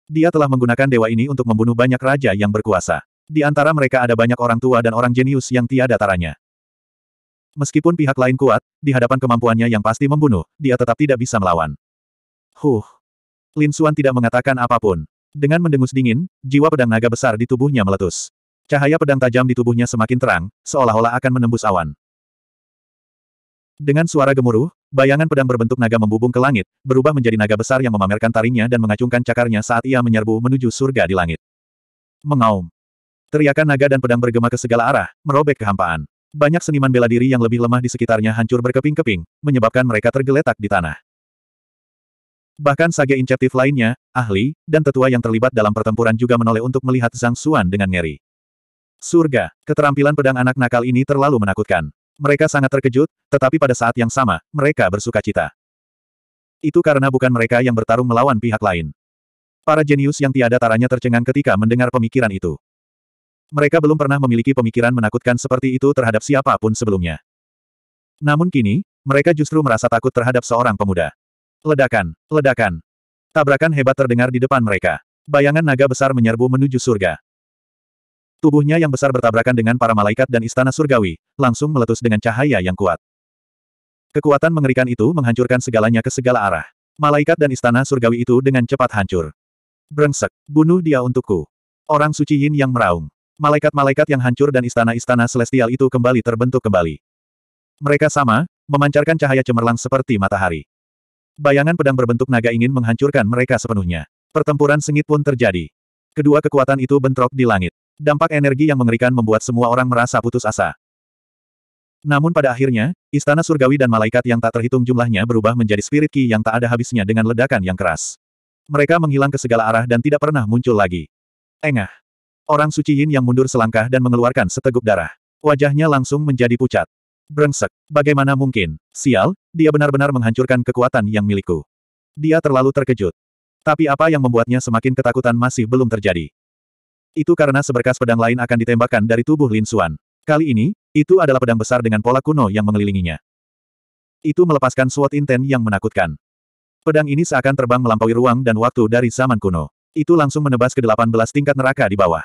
Dia telah menggunakan dewa ini untuk membunuh banyak raja yang berkuasa. Di antara mereka ada banyak orang tua dan orang jenius yang tiada taranya. Meskipun pihak lain kuat, di hadapan kemampuannya yang pasti membunuh, dia tetap tidak bisa melawan. Huh. Lin Suan tidak mengatakan apapun. Dengan mendengus dingin, jiwa pedang naga besar di tubuhnya meletus. Cahaya pedang tajam di tubuhnya semakin terang, seolah-olah akan menembus awan. Dengan suara gemuruh, bayangan pedang berbentuk naga membubung ke langit, berubah menjadi naga besar yang memamerkan taringnya dan mengacungkan cakarnya saat ia menyerbu menuju surga di langit. Mengaum. Teriakan naga dan pedang bergema ke segala arah, merobek kehampaan. Banyak seniman bela diri yang lebih lemah di sekitarnya hancur berkeping-keping, menyebabkan mereka tergeletak di tanah. Bahkan sage inceptif lainnya, ahli, dan tetua yang terlibat dalam pertempuran juga menoleh untuk melihat Zhang Xuan dengan ngeri. Surga, keterampilan pedang anak nakal ini terlalu menakutkan. Mereka sangat terkejut, tetapi pada saat yang sama, mereka bersuka cita. Itu karena bukan mereka yang bertarung melawan pihak lain. Para jenius yang tiada taranya tercengang ketika mendengar pemikiran itu. Mereka belum pernah memiliki pemikiran menakutkan seperti itu terhadap siapapun sebelumnya. Namun kini, mereka justru merasa takut terhadap seorang pemuda. Ledakan, ledakan. Tabrakan hebat terdengar di depan mereka. Bayangan naga besar menyerbu menuju surga. Tubuhnya yang besar bertabrakan dengan para malaikat dan istana surgawi, langsung meletus dengan cahaya yang kuat. Kekuatan mengerikan itu menghancurkan segalanya ke segala arah. Malaikat dan istana surgawi itu dengan cepat hancur. Brengsek, bunuh dia untukku. Orang suci Yin yang meraung. Malaikat-malaikat yang hancur dan istana-istana celestial itu kembali terbentuk kembali. Mereka sama, memancarkan cahaya cemerlang seperti matahari. Bayangan pedang berbentuk naga ingin menghancurkan mereka sepenuhnya. Pertempuran sengit pun terjadi. Kedua kekuatan itu bentrok di langit. Dampak energi yang mengerikan membuat semua orang merasa putus asa. Namun pada akhirnya, istana surgawi dan malaikat yang tak terhitung jumlahnya berubah menjadi spirit ki yang tak ada habisnya dengan ledakan yang keras. Mereka menghilang ke segala arah dan tidak pernah muncul lagi. Engah. Orang suci Yin yang mundur selangkah dan mengeluarkan seteguk darah. Wajahnya langsung menjadi pucat. Brengsek. Bagaimana mungkin? Sial, dia benar-benar menghancurkan kekuatan yang milikku. Dia terlalu terkejut. Tapi apa yang membuatnya semakin ketakutan masih belum terjadi. Itu karena seberkas pedang lain akan ditembakkan dari tubuh Lin Xuan. Kali ini, itu adalah pedang besar dengan pola kuno yang mengelilinginya. Itu melepaskan SWAT inten yang menakutkan. Pedang ini seakan terbang melampaui ruang dan waktu dari zaman kuno. Itu langsung menebas ke 18 tingkat neraka di bawah.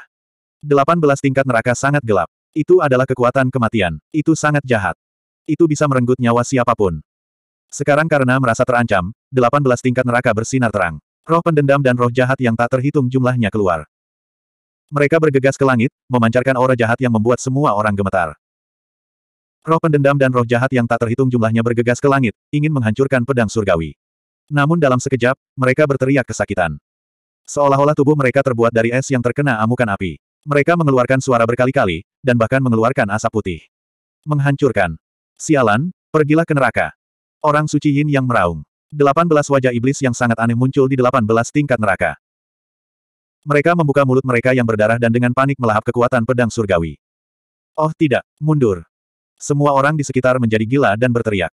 18 tingkat neraka sangat gelap. Itu adalah kekuatan kematian. Itu sangat jahat. Itu bisa merenggut nyawa siapapun. Sekarang karena merasa terancam, 18 tingkat neraka bersinar terang. Roh pendendam dan roh jahat yang tak terhitung jumlahnya keluar. Mereka bergegas ke langit, memancarkan aura jahat yang membuat semua orang gemetar. Roh pendendam dan roh jahat yang tak terhitung jumlahnya bergegas ke langit, ingin menghancurkan pedang surgawi. Namun dalam sekejap, mereka berteriak kesakitan. Seolah-olah tubuh mereka terbuat dari es yang terkena amukan api. Mereka mengeluarkan suara berkali-kali, dan bahkan mengeluarkan asap putih. Menghancurkan. Sialan, pergilah ke neraka. Orang suci Yin yang meraung. Delapan belas wajah iblis yang sangat aneh muncul di delapan belas tingkat neraka. Mereka membuka mulut mereka yang berdarah dan dengan panik melahap kekuatan pedang surgawi. Oh tidak, mundur. Semua orang di sekitar menjadi gila dan berteriak.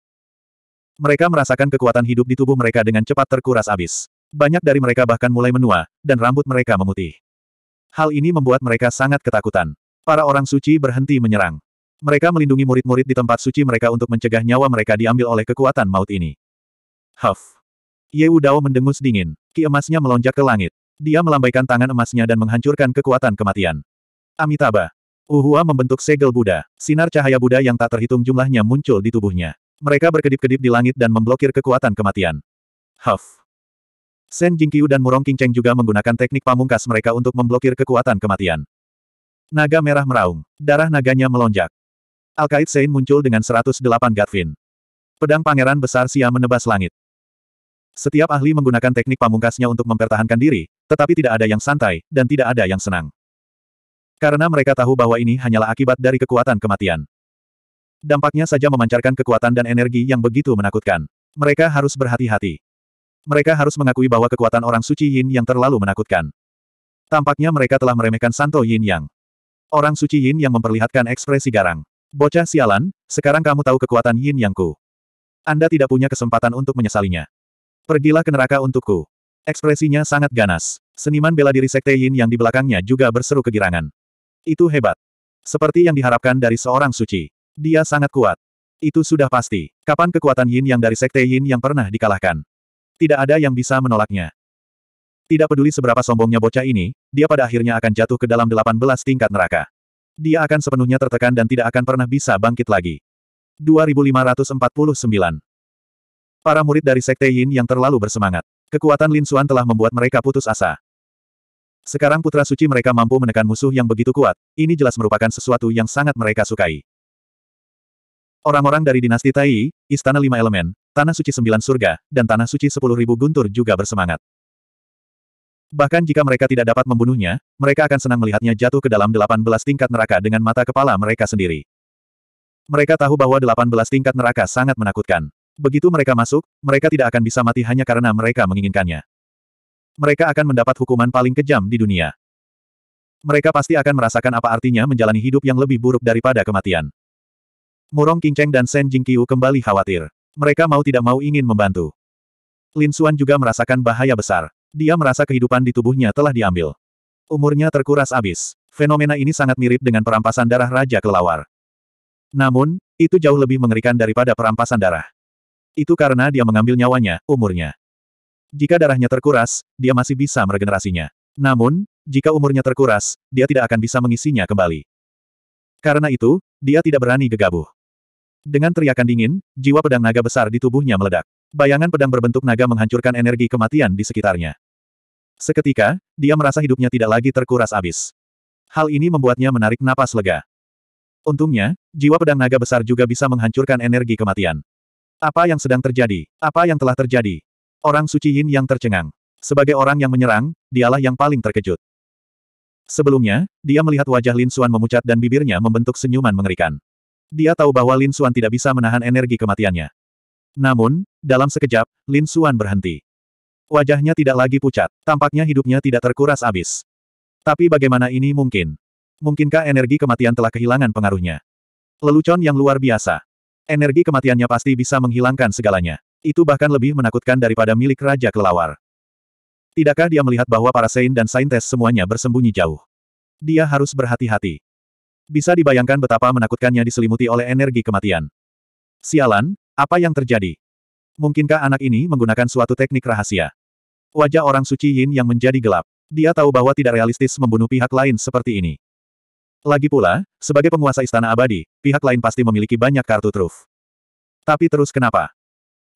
Mereka merasakan kekuatan hidup di tubuh mereka dengan cepat terkuras abis. Banyak dari mereka bahkan mulai menua, dan rambut mereka memutih. Hal ini membuat mereka sangat ketakutan. Para orang suci berhenti menyerang. Mereka melindungi murid-murid di tempat suci mereka untuk mencegah nyawa mereka diambil oleh kekuatan maut ini. Huff. Ye Dao mendengus dingin. Ki emasnya melonjak ke langit. Dia melambaikan tangan emasnya dan menghancurkan kekuatan kematian. Amitabha. Uhua membentuk segel Buddha. Sinar cahaya Buddha yang tak terhitung jumlahnya muncul di tubuhnya. Mereka berkedip-kedip di langit dan memblokir kekuatan kematian. Huff. Sen Jingqiu dan Murong Qingcheng juga menggunakan teknik pamungkas mereka untuk memblokir kekuatan kematian. Naga merah meraung. Darah naganya melonjak. Alkait Sein muncul dengan 108 Gatvin. Pedang pangeran besar Sia menebas langit. Setiap ahli menggunakan teknik pamungkasnya untuk mempertahankan diri, tetapi tidak ada yang santai, dan tidak ada yang senang. Karena mereka tahu bahwa ini hanyalah akibat dari kekuatan kematian. Dampaknya saja memancarkan kekuatan dan energi yang begitu menakutkan. Mereka harus berhati-hati. Mereka harus mengakui bahwa kekuatan orang suci Yin yang terlalu menakutkan. Tampaknya mereka telah meremehkan Santo Yin Yang. Orang suci Yin yang memperlihatkan ekspresi garang. Bocah sialan, sekarang kamu tahu kekuatan Yin Yangku. Anda tidak punya kesempatan untuk menyesalinya. Pergilah ke neraka untukku. Ekspresinya sangat ganas. Seniman bela diri Sekte Yin yang di belakangnya juga berseru kegirangan. Itu hebat. Seperti yang diharapkan dari seorang suci. Dia sangat kuat. Itu sudah pasti. Kapan kekuatan Yin yang dari Sekte Yin yang pernah dikalahkan? Tidak ada yang bisa menolaknya. Tidak peduli seberapa sombongnya bocah ini, dia pada akhirnya akan jatuh ke dalam 18 tingkat neraka. Dia akan sepenuhnya tertekan dan tidak akan pernah bisa bangkit lagi. 2549 Para murid dari Sekte Yin yang terlalu bersemangat. Kekuatan Lin Xuan telah membuat mereka putus asa. Sekarang putra suci mereka mampu menekan musuh yang begitu kuat, ini jelas merupakan sesuatu yang sangat mereka sukai. Orang-orang dari dinasti Tai, Istana Lima Elemen, Tanah Suci Sembilan Surga, dan Tanah Suci Sepuluh Ribu Guntur juga bersemangat. Bahkan jika mereka tidak dapat membunuhnya, mereka akan senang melihatnya jatuh ke dalam delapan belas tingkat neraka dengan mata kepala mereka sendiri. Mereka tahu bahwa delapan belas tingkat neraka sangat menakutkan. Begitu mereka masuk, mereka tidak akan bisa mati hanya karena mereka menginginkannya. Mereka akan mendapat hukuman paling kejam di dunia. Mereka pasti akan merasakan apa artinya menjalani hidup yang lebih buruk daripada kematian. Murong Qingcheng dan Shen Jingqiu kembali khawatir. Mereka mau tidak mau ingin membantu. Lin Xuan juga merasakan bahaya besar. Dia merasa kehidupan di tubuhnya telah diambil. Umurnya terkuras abis. Fenomena ini sangat mirip dengan perampasan darah Raja Kelawar. Namun, itu jauh lebih mengerikan daripada perampasan darah. Itu karena dia mengambil nyawanya, umurnya. Jika darahnya terkuras, dia masih bisa meregenerasinya. Namun, jika umurnya terkuras, dia tidak akan bisa mengisinya kembali. Karena itu, dia tidak berani gegabah. Dengan teriakan dingin, jiwa pedang naga besar di tubuhnya meledak. Bayangan pedang berbentuk naga menghancurkan energi kematian di sekitarnya. Seketika, dia merasa hidupnya tidak lagi terkuras abis. Hal ini membuatnya menarik napas lega. Untungnya, jiwa pedang naga besar juga bisa menghancurkan energi kematian. Apa yang sedang terjadi? Apa yang telah terjadi? Orang suci Yin yang tercengang. Sebagai orang yang menyerang, dialah yang paling terkejut. Sebelumnya, dia melihat wajah Lin Xuan memucat dan bibirnya membentuk senyuman mengerikan. Dia tahu bahwa Lin Xuan tidak bisa menahan energi kematiannya. Namun, dalam sekejap, Lin Xuan berhenti. Wajahnya tidak lagi pucat, tampaknya hidupnya tidak terkuras abis. Tapi bagaimana ini mungkin? Mungkinkah energi kematian telah kehilangan pengaruhnya? Lelucon yang luar biasa. Energi kematiannya pasti bisa menghilangkan segalanya. Itu bahkan lebih menakutkan daripada milik Raja Kelawar. Tidakkah dia melihat bahwa para Sein dan Saintes semuanya bersembunyi jauh? Dia harus berhati-hati. Bisa dibayangkan betapa menakutkannya diselimuti oleh energi kematian. Sialan, apa yang terjadi? Mungkinkah anak ini menggunakan suatu teknik rahasia? Wajah orang suci Yin yang menjadi gelap. Dia tahu bahwa tidak realistis membunuh pihak lain seperti ini. Lagi pula, sebagai penguasa istana abadi, pihak lain pasti memiliki banyak kartu truf. Tapi terus kenapa?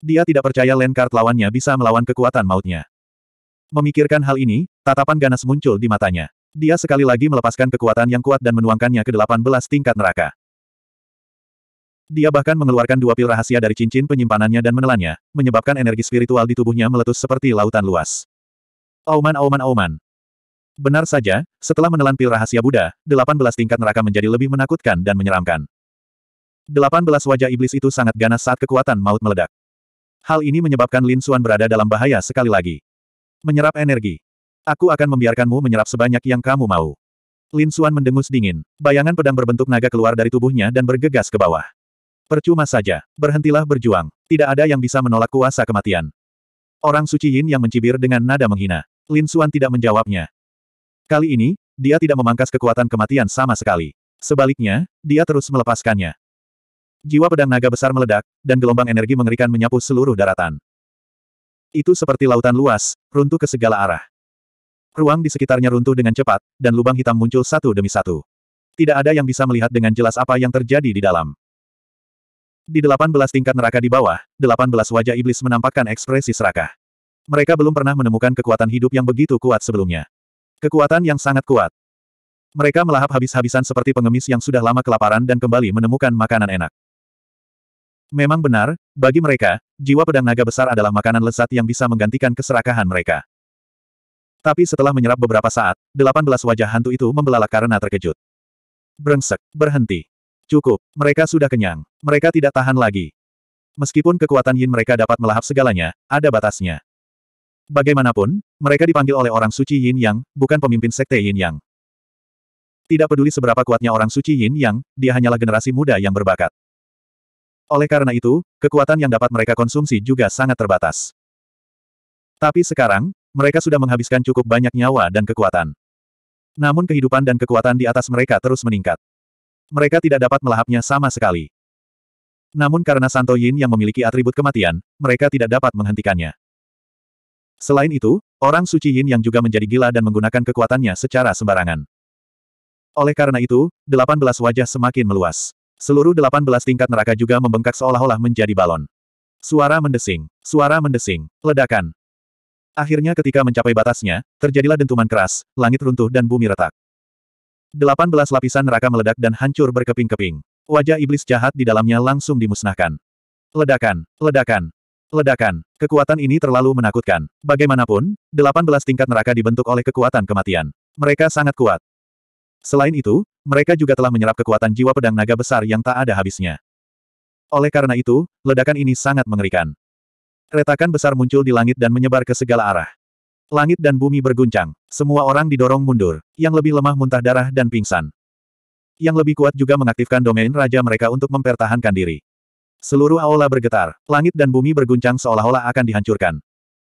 Dia tidak percaya Lenkart lawannya bisa melawan kekuatan mautnya. Memikirkan hal ini, tatapan ganas muncul di matanya. Dia sekali lagi melepaskan kekuatan yang kuat dan menuangkannya ke 18 tingkat neraka. Dia bahkan mengeluarkan dua pil rahasia dari cincin penyimpanannya dan menelannya, menyebabkan energi spiritual di tubuhnya meletus seperti lautan luas. Auman auman auman, Benar saja, setelah menelan pil rahasia Buddha, 18 tingkat neraka menjadi lebih menakutkan dan menyeramkan. 18 wajah iblis itu sangat ganas saat kekuatan maut meledak. Hal ini menyebabkan Lin Suan berada dalam bahaya sekali lagi. Menyerap energi. Aku akan membiarkanmu menyerap sebanyak yang kamu mau. Lin Suan mendengus dingin. Bayangan pedang berbentuk naga keluar dari tubuhnya dan bergegas ke bawah. Percuma saja, berhentilah berjuang. Tidak ada yang bisa menolak kuasa kematian. Orang suci Yin yang mencibir dengan nada menghina. Lin Suan tidak menjawabnya. Kali ini, dia tidak memangkas kekuatan kematian sama sekali. Sebaliknya, dia terus melepaskannya. Jiwa pedang naga besar meledak, dan gelombang energi mengerikan menyapu seluruh daratan. Itu seperti lautan luas, runtuh ke segala arah. Ruang di sekitarnya runtuh dengan cepat, dan lubang hitam muncul satu demi satu. Tidak ada yang bisa melihat dengan jelas apa yang terjadi di dalam. Di delapan belas tingkat neraka di bawah, delapan belas wajah iblis menampakkan ekspresi serakah. Mereka belum pernah menemukan kekuatan hidup yang begitu kuat sebelumnya. Kekuatan yang sangat kuat. Mereka melahap habis-habisan seperti pengemis yang sudah lama kelaparan dan kembali menemukan makanan enak. Memang benar, bagi mereka, jiwa pedang naga besar adalah makanan lezat yang bisa menggantikan keserakahan mereka. Tapi setelah menyerap beberapa saat, delapan belas wajah hantu itu membelalak karena terkejut. Brengsek, berhenti. Cukup, mereka sudah kenyang. Mereka tidak tahan lagi. Meskipun kekuatan yin mereka dapat melahap segalanya, ada batasnya. Bagaimanapun, mereka dipanggil oleh orang suci Yin Yang, bukan pemimpin sekte Yin Yang. Tidak peduli seberapa kuatnya orang suci Yin Yang, dia hanyalah generasi muda yang berbakat. Oleh karena itu, kekuatan yang dapat mereka konsumsi juga sangat terbatas. Tapi sekarang, mereka sudah menghabiskan cukup banyak nyawa dan kekuatan. Namun kehidupan dan kekuatan di atas mereka terus meningkat. Mereka tidak dapat melahapnya sama sekali. Namun karena Santo Yin yang memiliki atribut kematian, mereka tidak dapat menghentikannya. Selain itu, orang suci Yin yang juga menjadi gila dan menggunakan kekuatannya secara sembarangan. Oleh karena itu, delapan belas wajah semakin meluas. Seluruh delapan belas tingkat neraka juga membengkak seolah-olah menjadi balon. Suara mendesing, suara mendesing, ledakan. Akhirnya ketika mencapai batasnya, terjadilah dentuman keras, langit runtuh dan bumi retak. Delapan belas lapisan neraka meledak dan hancur berkeping-keping. Wajah iblis jahat di dalamnya langsung dimusnahkan. Ledakan, ledakan, Ledakan. Kekuatan ini terlalu menakutkan. Bagaimanapun, 18 tingkat neraka dibentuk oleh kekuatan kematian. Mereka sangat kuat. Selain itu, mereka juga telah menyerap kekuatan jiwa pedang naga besar yang tak ada habisnya. Oleh karena itu, ledakan ini sangat mengerikan. Retakan besar muncul di langit dan menyebar ke segala arah. Langit dan bumi berguncang. Semua orang didorong mundur. Yang lebih lemah muntah darah dan pingsan. Yang lebih kuat juga mengaktifkan domain raja mereka untuk mempertahankan diri. Seluruh aula bergetar, langit dan bumi berguncang seolah-olah akan dihancurkan.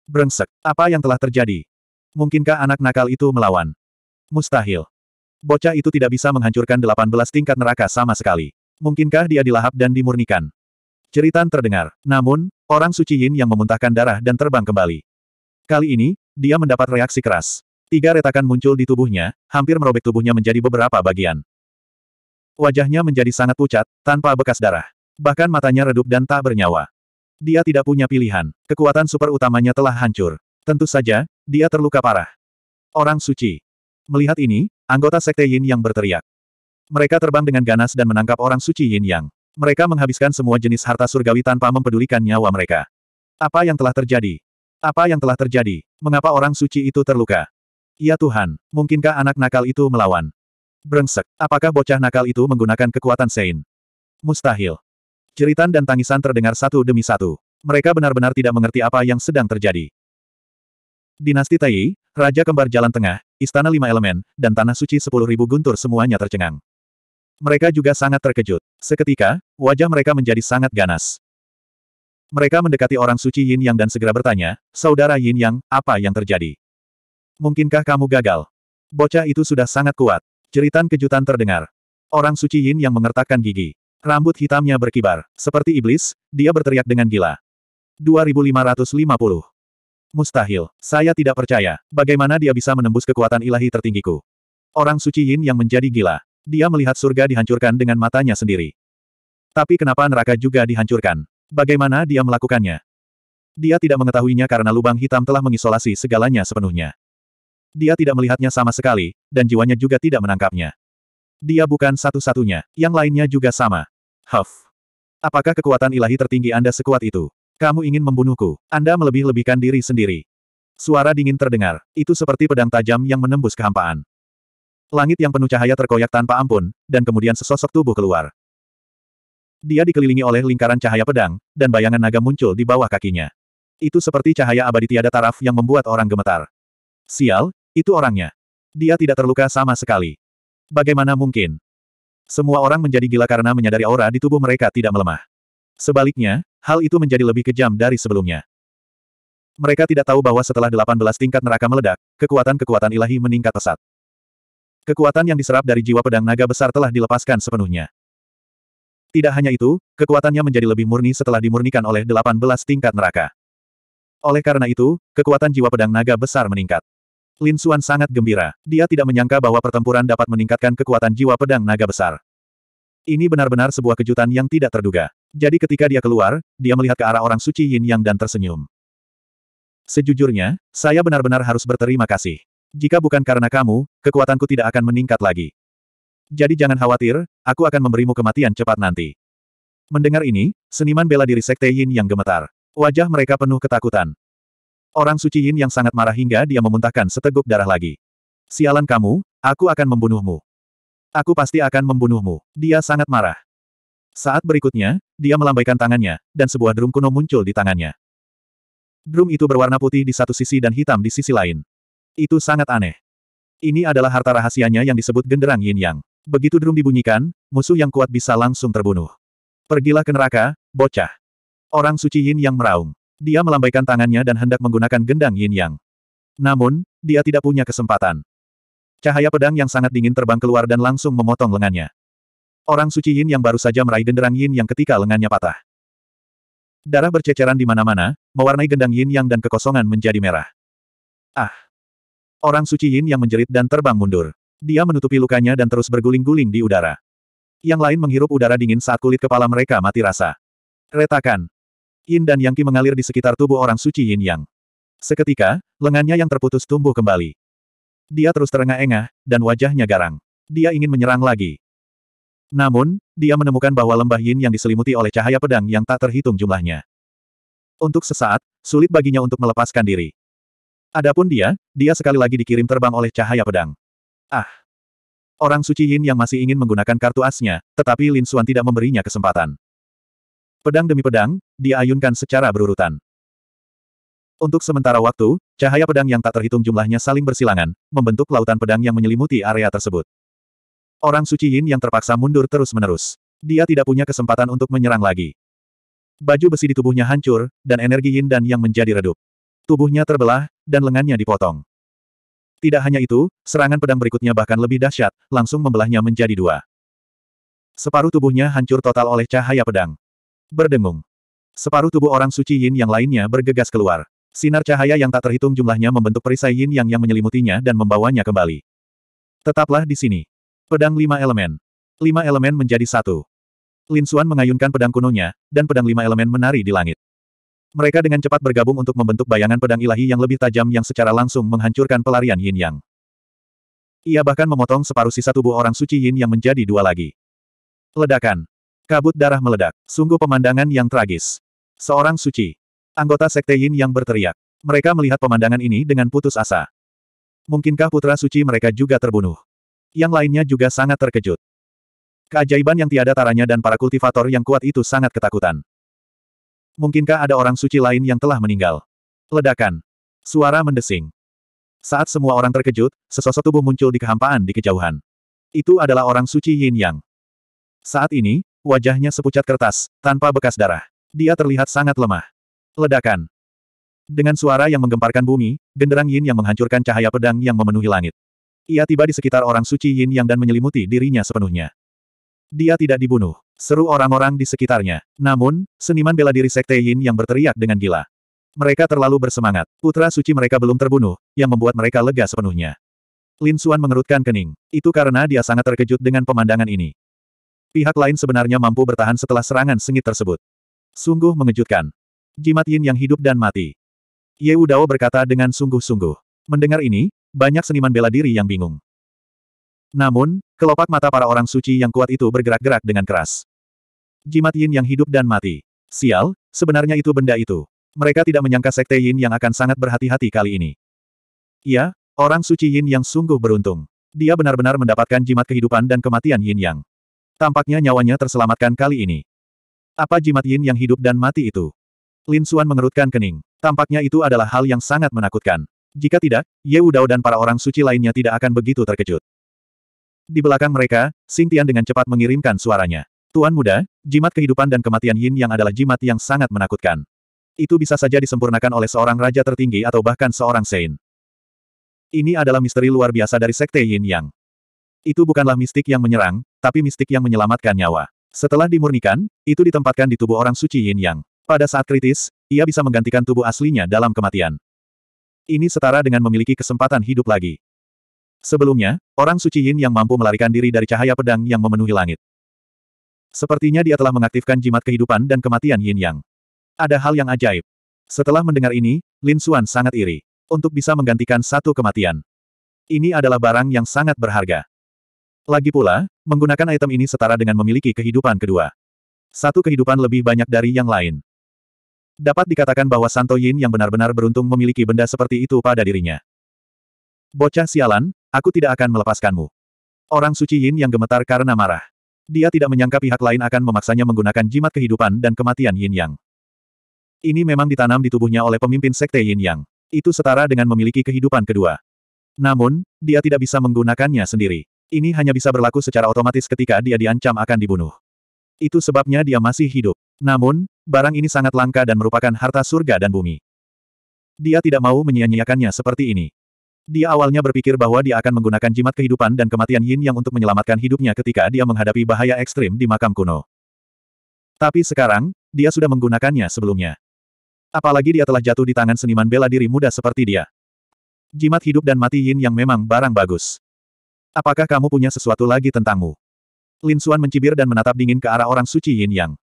Brengsek, apa yang telah terjadi? Mungkinkah anak nakal itu melawan? Mustahil. Bocah itu tidak bisa menghancurkan 18 tingkat neraka sama sekali. Mungkinkah dia dilahap dan dimurnikan? Ceritan terdengar. Namun, orang suci Yin yang memuntahkan darah dan terbang kembali. Kali ini, dia mendapat reaksi keras. Tiga retakan muncul di tubuhnya, hampir merobek tubuhnya menjadi beberapa bagian. Wajahnya menjadi sangat pucat, tanpa bekas darah. Bahkan matanya redup dan tak bernyawa. Dia tidak punya pilihan. Kekuatan super utamanya telah hancur. Tentu saja, dia terluka parah. Orang suci. Melihat ini, anggota Sekte Yin Yang berteriak. Mereka terbang dengan ganas dan menangkap orang suci Yin Yang. Mereka menghabiskan semua jenis harta surgawi tanpa mempedulikan nyawa mereka. Apa yang telah terjadi? Apa yang telah terjadi? Mengapa orang suci itu terluka? Ya Tuhan, mungkinkah anak nakal itu melawan? Brengsek, apakah bocah nakal itu menggunakan kekuatan Sein? Mustahil. Jeritan dan tangisan terdengar satu demi satu. Mereka benar-benar tidak mengerti apa yang sedang terjadi. Dinasti Taiyi, Raja Kembar Jalan Tengah, Istana Lima Elemen, dan Tanah Suci Sepuluh Ribu Guntur semuanya tercengang. Mereka juga sangat terkejut. Seketika, wajah mereka menjadi sangat ganas. Mereka mendekati orang suci Yin Yang dan segera bertanya, Saudara Yin Yang, apa yang terjadi? Mungkinkah kamu gagal? Bocah itu sudah sangat kuat. Jeritan kejutan terdengar. Orang suci Yin Yang mengertakkan gigi. Rambut hitamnya berkibar. Seperti iblis, dia berteriak dengan gila. 2550. Mustahil. Saya tidak percaya. Bagaimana dia bisa menembus kekuatan ilahi tertinggiku? Orang suci Yin yang menjadi gila. Dia melihat surga dihancurkan dengan matanya sendiri. Tapi kenapa neraka juga dihancurkan? Bagaimana dia melakukannya? Dia tidak mengetahuinya karena lubang hitam telah mengisolasi segalanya sepenuhnya. Dia tidak melihatnya sama sekali, dan jiwanya juga tidak menangkapnya. Dia bukan satu-satunya, yang lainnya juga sama. Huff. Apakah kekuatan ilahi tertinggi Anda sekuat itu? Kamu ingin membunuhku. Anda melebih-lebihkan diri sendiri. Suara dingin terdengar. Itu seperti pedang tajam yang menembus kehampaan. Langit yang penuh cahaya terkoyak tanpa ampun, dan kemudian sesosok tubuh keluar. Dia dikelilingi oleh lingkaran cahaya pedang, dan bayangan naga muncul di bawah kakinya. Itu seperti cahaya abadi tiada taraf yang membuat orang gemetar. Sial, itu orangnya. Dia tidak terluka sama sekali. Bagaimana mungkin? Semua orang menjadi gila karena menyadari aura di tubuh mereka tidak melemah. Sebaliknya, hal itu menjadi lebih kejam dari sebelumnya. Mereka tidak tahu bahwa setelah 18 tingkat neraka meledak, kekuatan-kekuatan ilahi meningkat pesat. Kekuatan yang diserap dari jiwa pedang naga besar telah dilepaskan sepenuhnya. Tidak hanya itu, kekuatannya menjadi lebih murni setelah dimurnikan oleh 18 tingkat neraka. Oleh karena itu, kekuatan jiwa pedang naga besar meningkat. Lin Xuan sangat gembira. Dia tidak menyangka bahwa pertempuran dapat meningkatkan kekuatan jiwa pedang naga besar. Ini benar-benar sebuah kejutan yang tidak terduga. Jadi ketika dia keluar, dia melihat ke arah orang suci Yin Yang dan tersenyum. Sejujurnya, saya benar-benar harus berterima kasih. Jika bukan karena kamu, kekuatanku tidak akan meningkat lagi. Jadi jangan khawatir, aku akan memberimu kematian cepat nanti. Mendengar ini, seniman bela diri Sekte Yin yang gemetar. Wajah mereka penuh ketakutan. Orang suci Yin yang sangat marah hingga dia memuntahkan seteguk darah lagi. Sialan kamu, aku akan membunuhmu. Aku pasti akan membunuhmu. Dia sangat marah. Saat berikutnya, dia melambaikan tangannya, dan sebuah drum kuno muncul di tangannya. Drum itu berwarna putih di satu sisi dan hitam di sisi lain. Itu sangat aneh. Ini adalah harta rahasianya yang disebut genderang yin yang. Begitu drum dibunyikan, musuh yang kuat bisa langsung terbunuh. Pergilah ke neraka, bocah. Orang suci yin yang meraung. Dia melambaikan tangannya dan hendak menggunakan gendang yin yang. Namun, dia tidak punya kesempatan. Cahaya pedang yang sangat dingin terbang keluar dan langsung memotong lengannya. Orang suci yin yang baru saja meraih genderang yin yang ketika lengannya patah. Darah berceceran di mana-mana, mewarnai gendang yin yang dan kekosongan menjadi merah. Ah! Orang suci yin yang menjerit dan terbang mundur. Dia menutupi lukanya dan terus berguling-guling di udara. Yang lain menghirup udara dingin saat kulit kepala mereka mati rasa. Retakan. Yin dan Yang Qi mengalir di sekitar tubuh orang suci Yin Yang. Seketika, lengannya yang terputus tumbuh kembali. Dia terus terengah-engah, dan wajahnya garang. Dia ingin menyerang lagi. Namun, dia menemukan bahwa lembah Yin yang diselimuti oleh cahaya pedang yang tak terhitung jumlahnya. Untuk sesaat, sulit baginya untuk melepaskan diri. Adapun dia, dia sekali lagi dikirim terbang oleh cahaya pedang. Ah! Orang suci Yin yang masih ingin menggunakan kartu asnya, tetapi Lin Suan tidak memberinya kesempatan. Pedang demi pedang, diayunkan secara berurutan. Untuk sementara waktu, cahaya pedang yang tak terhitung jumlahnya saling bersilangan, membentuk lautan pedang yang menyelimuti area tersebut. Orang suci Yin yang terpaksa mundur terus-menerus. Dia tidak punya kesempatan untuk menyerang lagi. Baju besi di tubuhnya hancur, dan energi Yin dan yang menjadi redup. Tubuhnya terbelah, dan lengannya dipotong. Tidak hanya itu, serangan pedang berikutnya bahkan lebih dahsyat, langsung membelahnya menjadi dua. Separuh tubuhnya hancur total oleh cahaya pedang. Berdengung. Separuh tubuh orang suci Yin yang lainnya bergegas keluar. Sinar cahaya yang tak terhitung jumlahnya membentuk perisai Yin yang yang menyelimutinya dan membawanya kembali. Tetaplah di sini. Pedang lima elemen. Lima elemen menjadi satu. Lin Suan mengayunkan pedang kunonya, dan pedang lima elemen menari di langit. Mereka dengan cepat bergabung untuk membentuk bayangan pedang ilahi yang lebih tajam yang secara langsung menghancurkan pelarian Yin Yang. Ia bahkan memotong separuh sisa tubuh orang suci Yin yang menjadi dua lagi. Ledakan. Kabut darah meledak. Sungguh pemandangan yang tragis. Seorang suci. Anggota Sekte Yin yang berteriak. Mereka melihat pemandangan ini dengan putus asa. Mungkinkah putra suci mereka juga terbunuh? Yang lainnya juga sangat terkejut. Keajaiban yang tiada taranya dan para kultivator yang kuat itu sangat ketakutan. Mungkinkah ada orang suci lain yang telah meninggal? Ledakan. Suara mendesing. Saat semua orang terkejut, sesosok tubuh muncul di kehampaan di kejauhan. Itu adalah orang suci Yin Yang. Saat ini, Wajahnya sepucat kertas, tanpa bekas darah. Dia terlihat sangat lemah. Ledakan. Dengan suara yang menggemparkan bumi, genderang Yin yang menghancurkan cahaya pedang yang memenuhi langit. Ia tiba di sekitar orang suci Yin yang dan menyelimuti dirinya sepenuhnya. Dia tidak dibunuh. Seru orang-orang di sekitarnya. Namun, seniman bela diri sekte Yin yang berteriak dengan gila. Mereka terlalu bersemangat. Putra suci mereka belum terbunuh, yang membuat mereka lega sepenuhnya. Lin Suan mengerutkan kening. Itu karena dia sangat terkejut dengan pemandangan ini. Pihak lain sebenarnya mampu bertahan setelah serangan sengit tersebut. Sungguh mengejutkan. Jimat Yin yang hidup dan mati. Ye Udao berkata dengan sungguh-sungguh. Mendengar ini, banyak seniman bela diri yang bingung. Namun, kelopak mata para orang suci yang kuat itu bergerak-gerak dengan keras. Jimat Yin yang hidup dan mati. Sial, sebenarnya itu benda itu. Mereka tidak menyangka Sekte Yin yang akan sangat berhati-hati kali ini. Iya, orang suci Yin yang sungguh beruntung. Dia benar-benar mendapatkan jimat kehidupan dan kematian Yin Yang. Tampaknya nyawanya terselamatkan kali ini. Apa jimat yin yang hidup dan mati itu? Lin Suan mengerutkan kening. Tampaknya itu adalah hal yang sangat menakutkan. Jika tidak, Ye Udao dan para orang suci lainnya tidak akan begitu terkejut. Di belakang mereka, Xing Tian dengan cepat mengirimkan suaranya. Tuan muda, jimat kehidupan dan kematian yin yang adalah jimat yang sangat menakutkan. Itu bisa saja disempurnakan oleh seorang raja tertinggi atau bahkan seorang Sein. Ini adalah misteri luar biasa dari Sekte Yin Yang. Itu bukanlah mistik yang menyerang, tapi mistik yang menyelamatkan nyawa. Setelah dimurnikan, itu ditempatkan di tubuh orang suci Yin Yang. Pada saat kritis, ia bisa menggantikan tubuh aslinya dalam kematian. Ini setara dengan memiliki kesempatan hidup lagi. Sebelumnya, orang suci Yin yang mampu melarikan diri dari cahaya pedang yang memenuhi langit. Sepertinya dia telah mengaktifkan jimat kehidupan dan kematian Yin Yang. Ada hal yang ajaib. Setelah mendengar ini, Lin Xuan sangat iri. Untuk bisa menggantikan satu kematian. Ini adalah barang yang sangat berharga. Lagi pula, menggunakan item ini setara dengan memiliki kehidupan kedua. Satu kehidupan lebih banyak dari yang lain. Dapat dikatakan bahwa Santo Yin yang benar-benar beruntung memiliki benda seperti itu pada dirinya. Bocah sialan, aku tidak akan melepaskanmu. Orang suci Yin yang gemetar karena marah. Dia tidak menyangka pihak lain akan memaksanya menggunakan jimat kehidupan dan kematian Yin Yang. Ini memang ditanam di tubuhnya oleh pemimpin sekte Yin Yang. Itu setara dengan memiliki kehidupan kedua. Namun, dia tidak bisa menggunakannya sendiri. Ini hanya bisa berlaku secara otomatis ketika dia diancam akan dibunuh. Itu sebabnya dia masih hidup. Namun, barang ini sangat langka dan merupakan harta surga dan bumi. Dia tidak mau menyia-nyiakannya seperti ini. Dia awalnya berpikir bahwa dia akan menggunakan jimat kehidupan dan kematian Yin Yang untuk menyelamatkan hidupnya ketika dia menghadapi bahaya ekstrim di makam kuno. Tapi sekarang, dia sudah menggunakannya sebelumnya. Apalagi dia telah jatuh di tangan seniman bela diri muda seperti dia. Jimat hidup dan mati Yin Yang memang barang bagus. Apakah kamu punya sesuatu lagi tentangmu? Lin Xuan mencibir dan menatap dingin ke arah orang suci Yin Yang.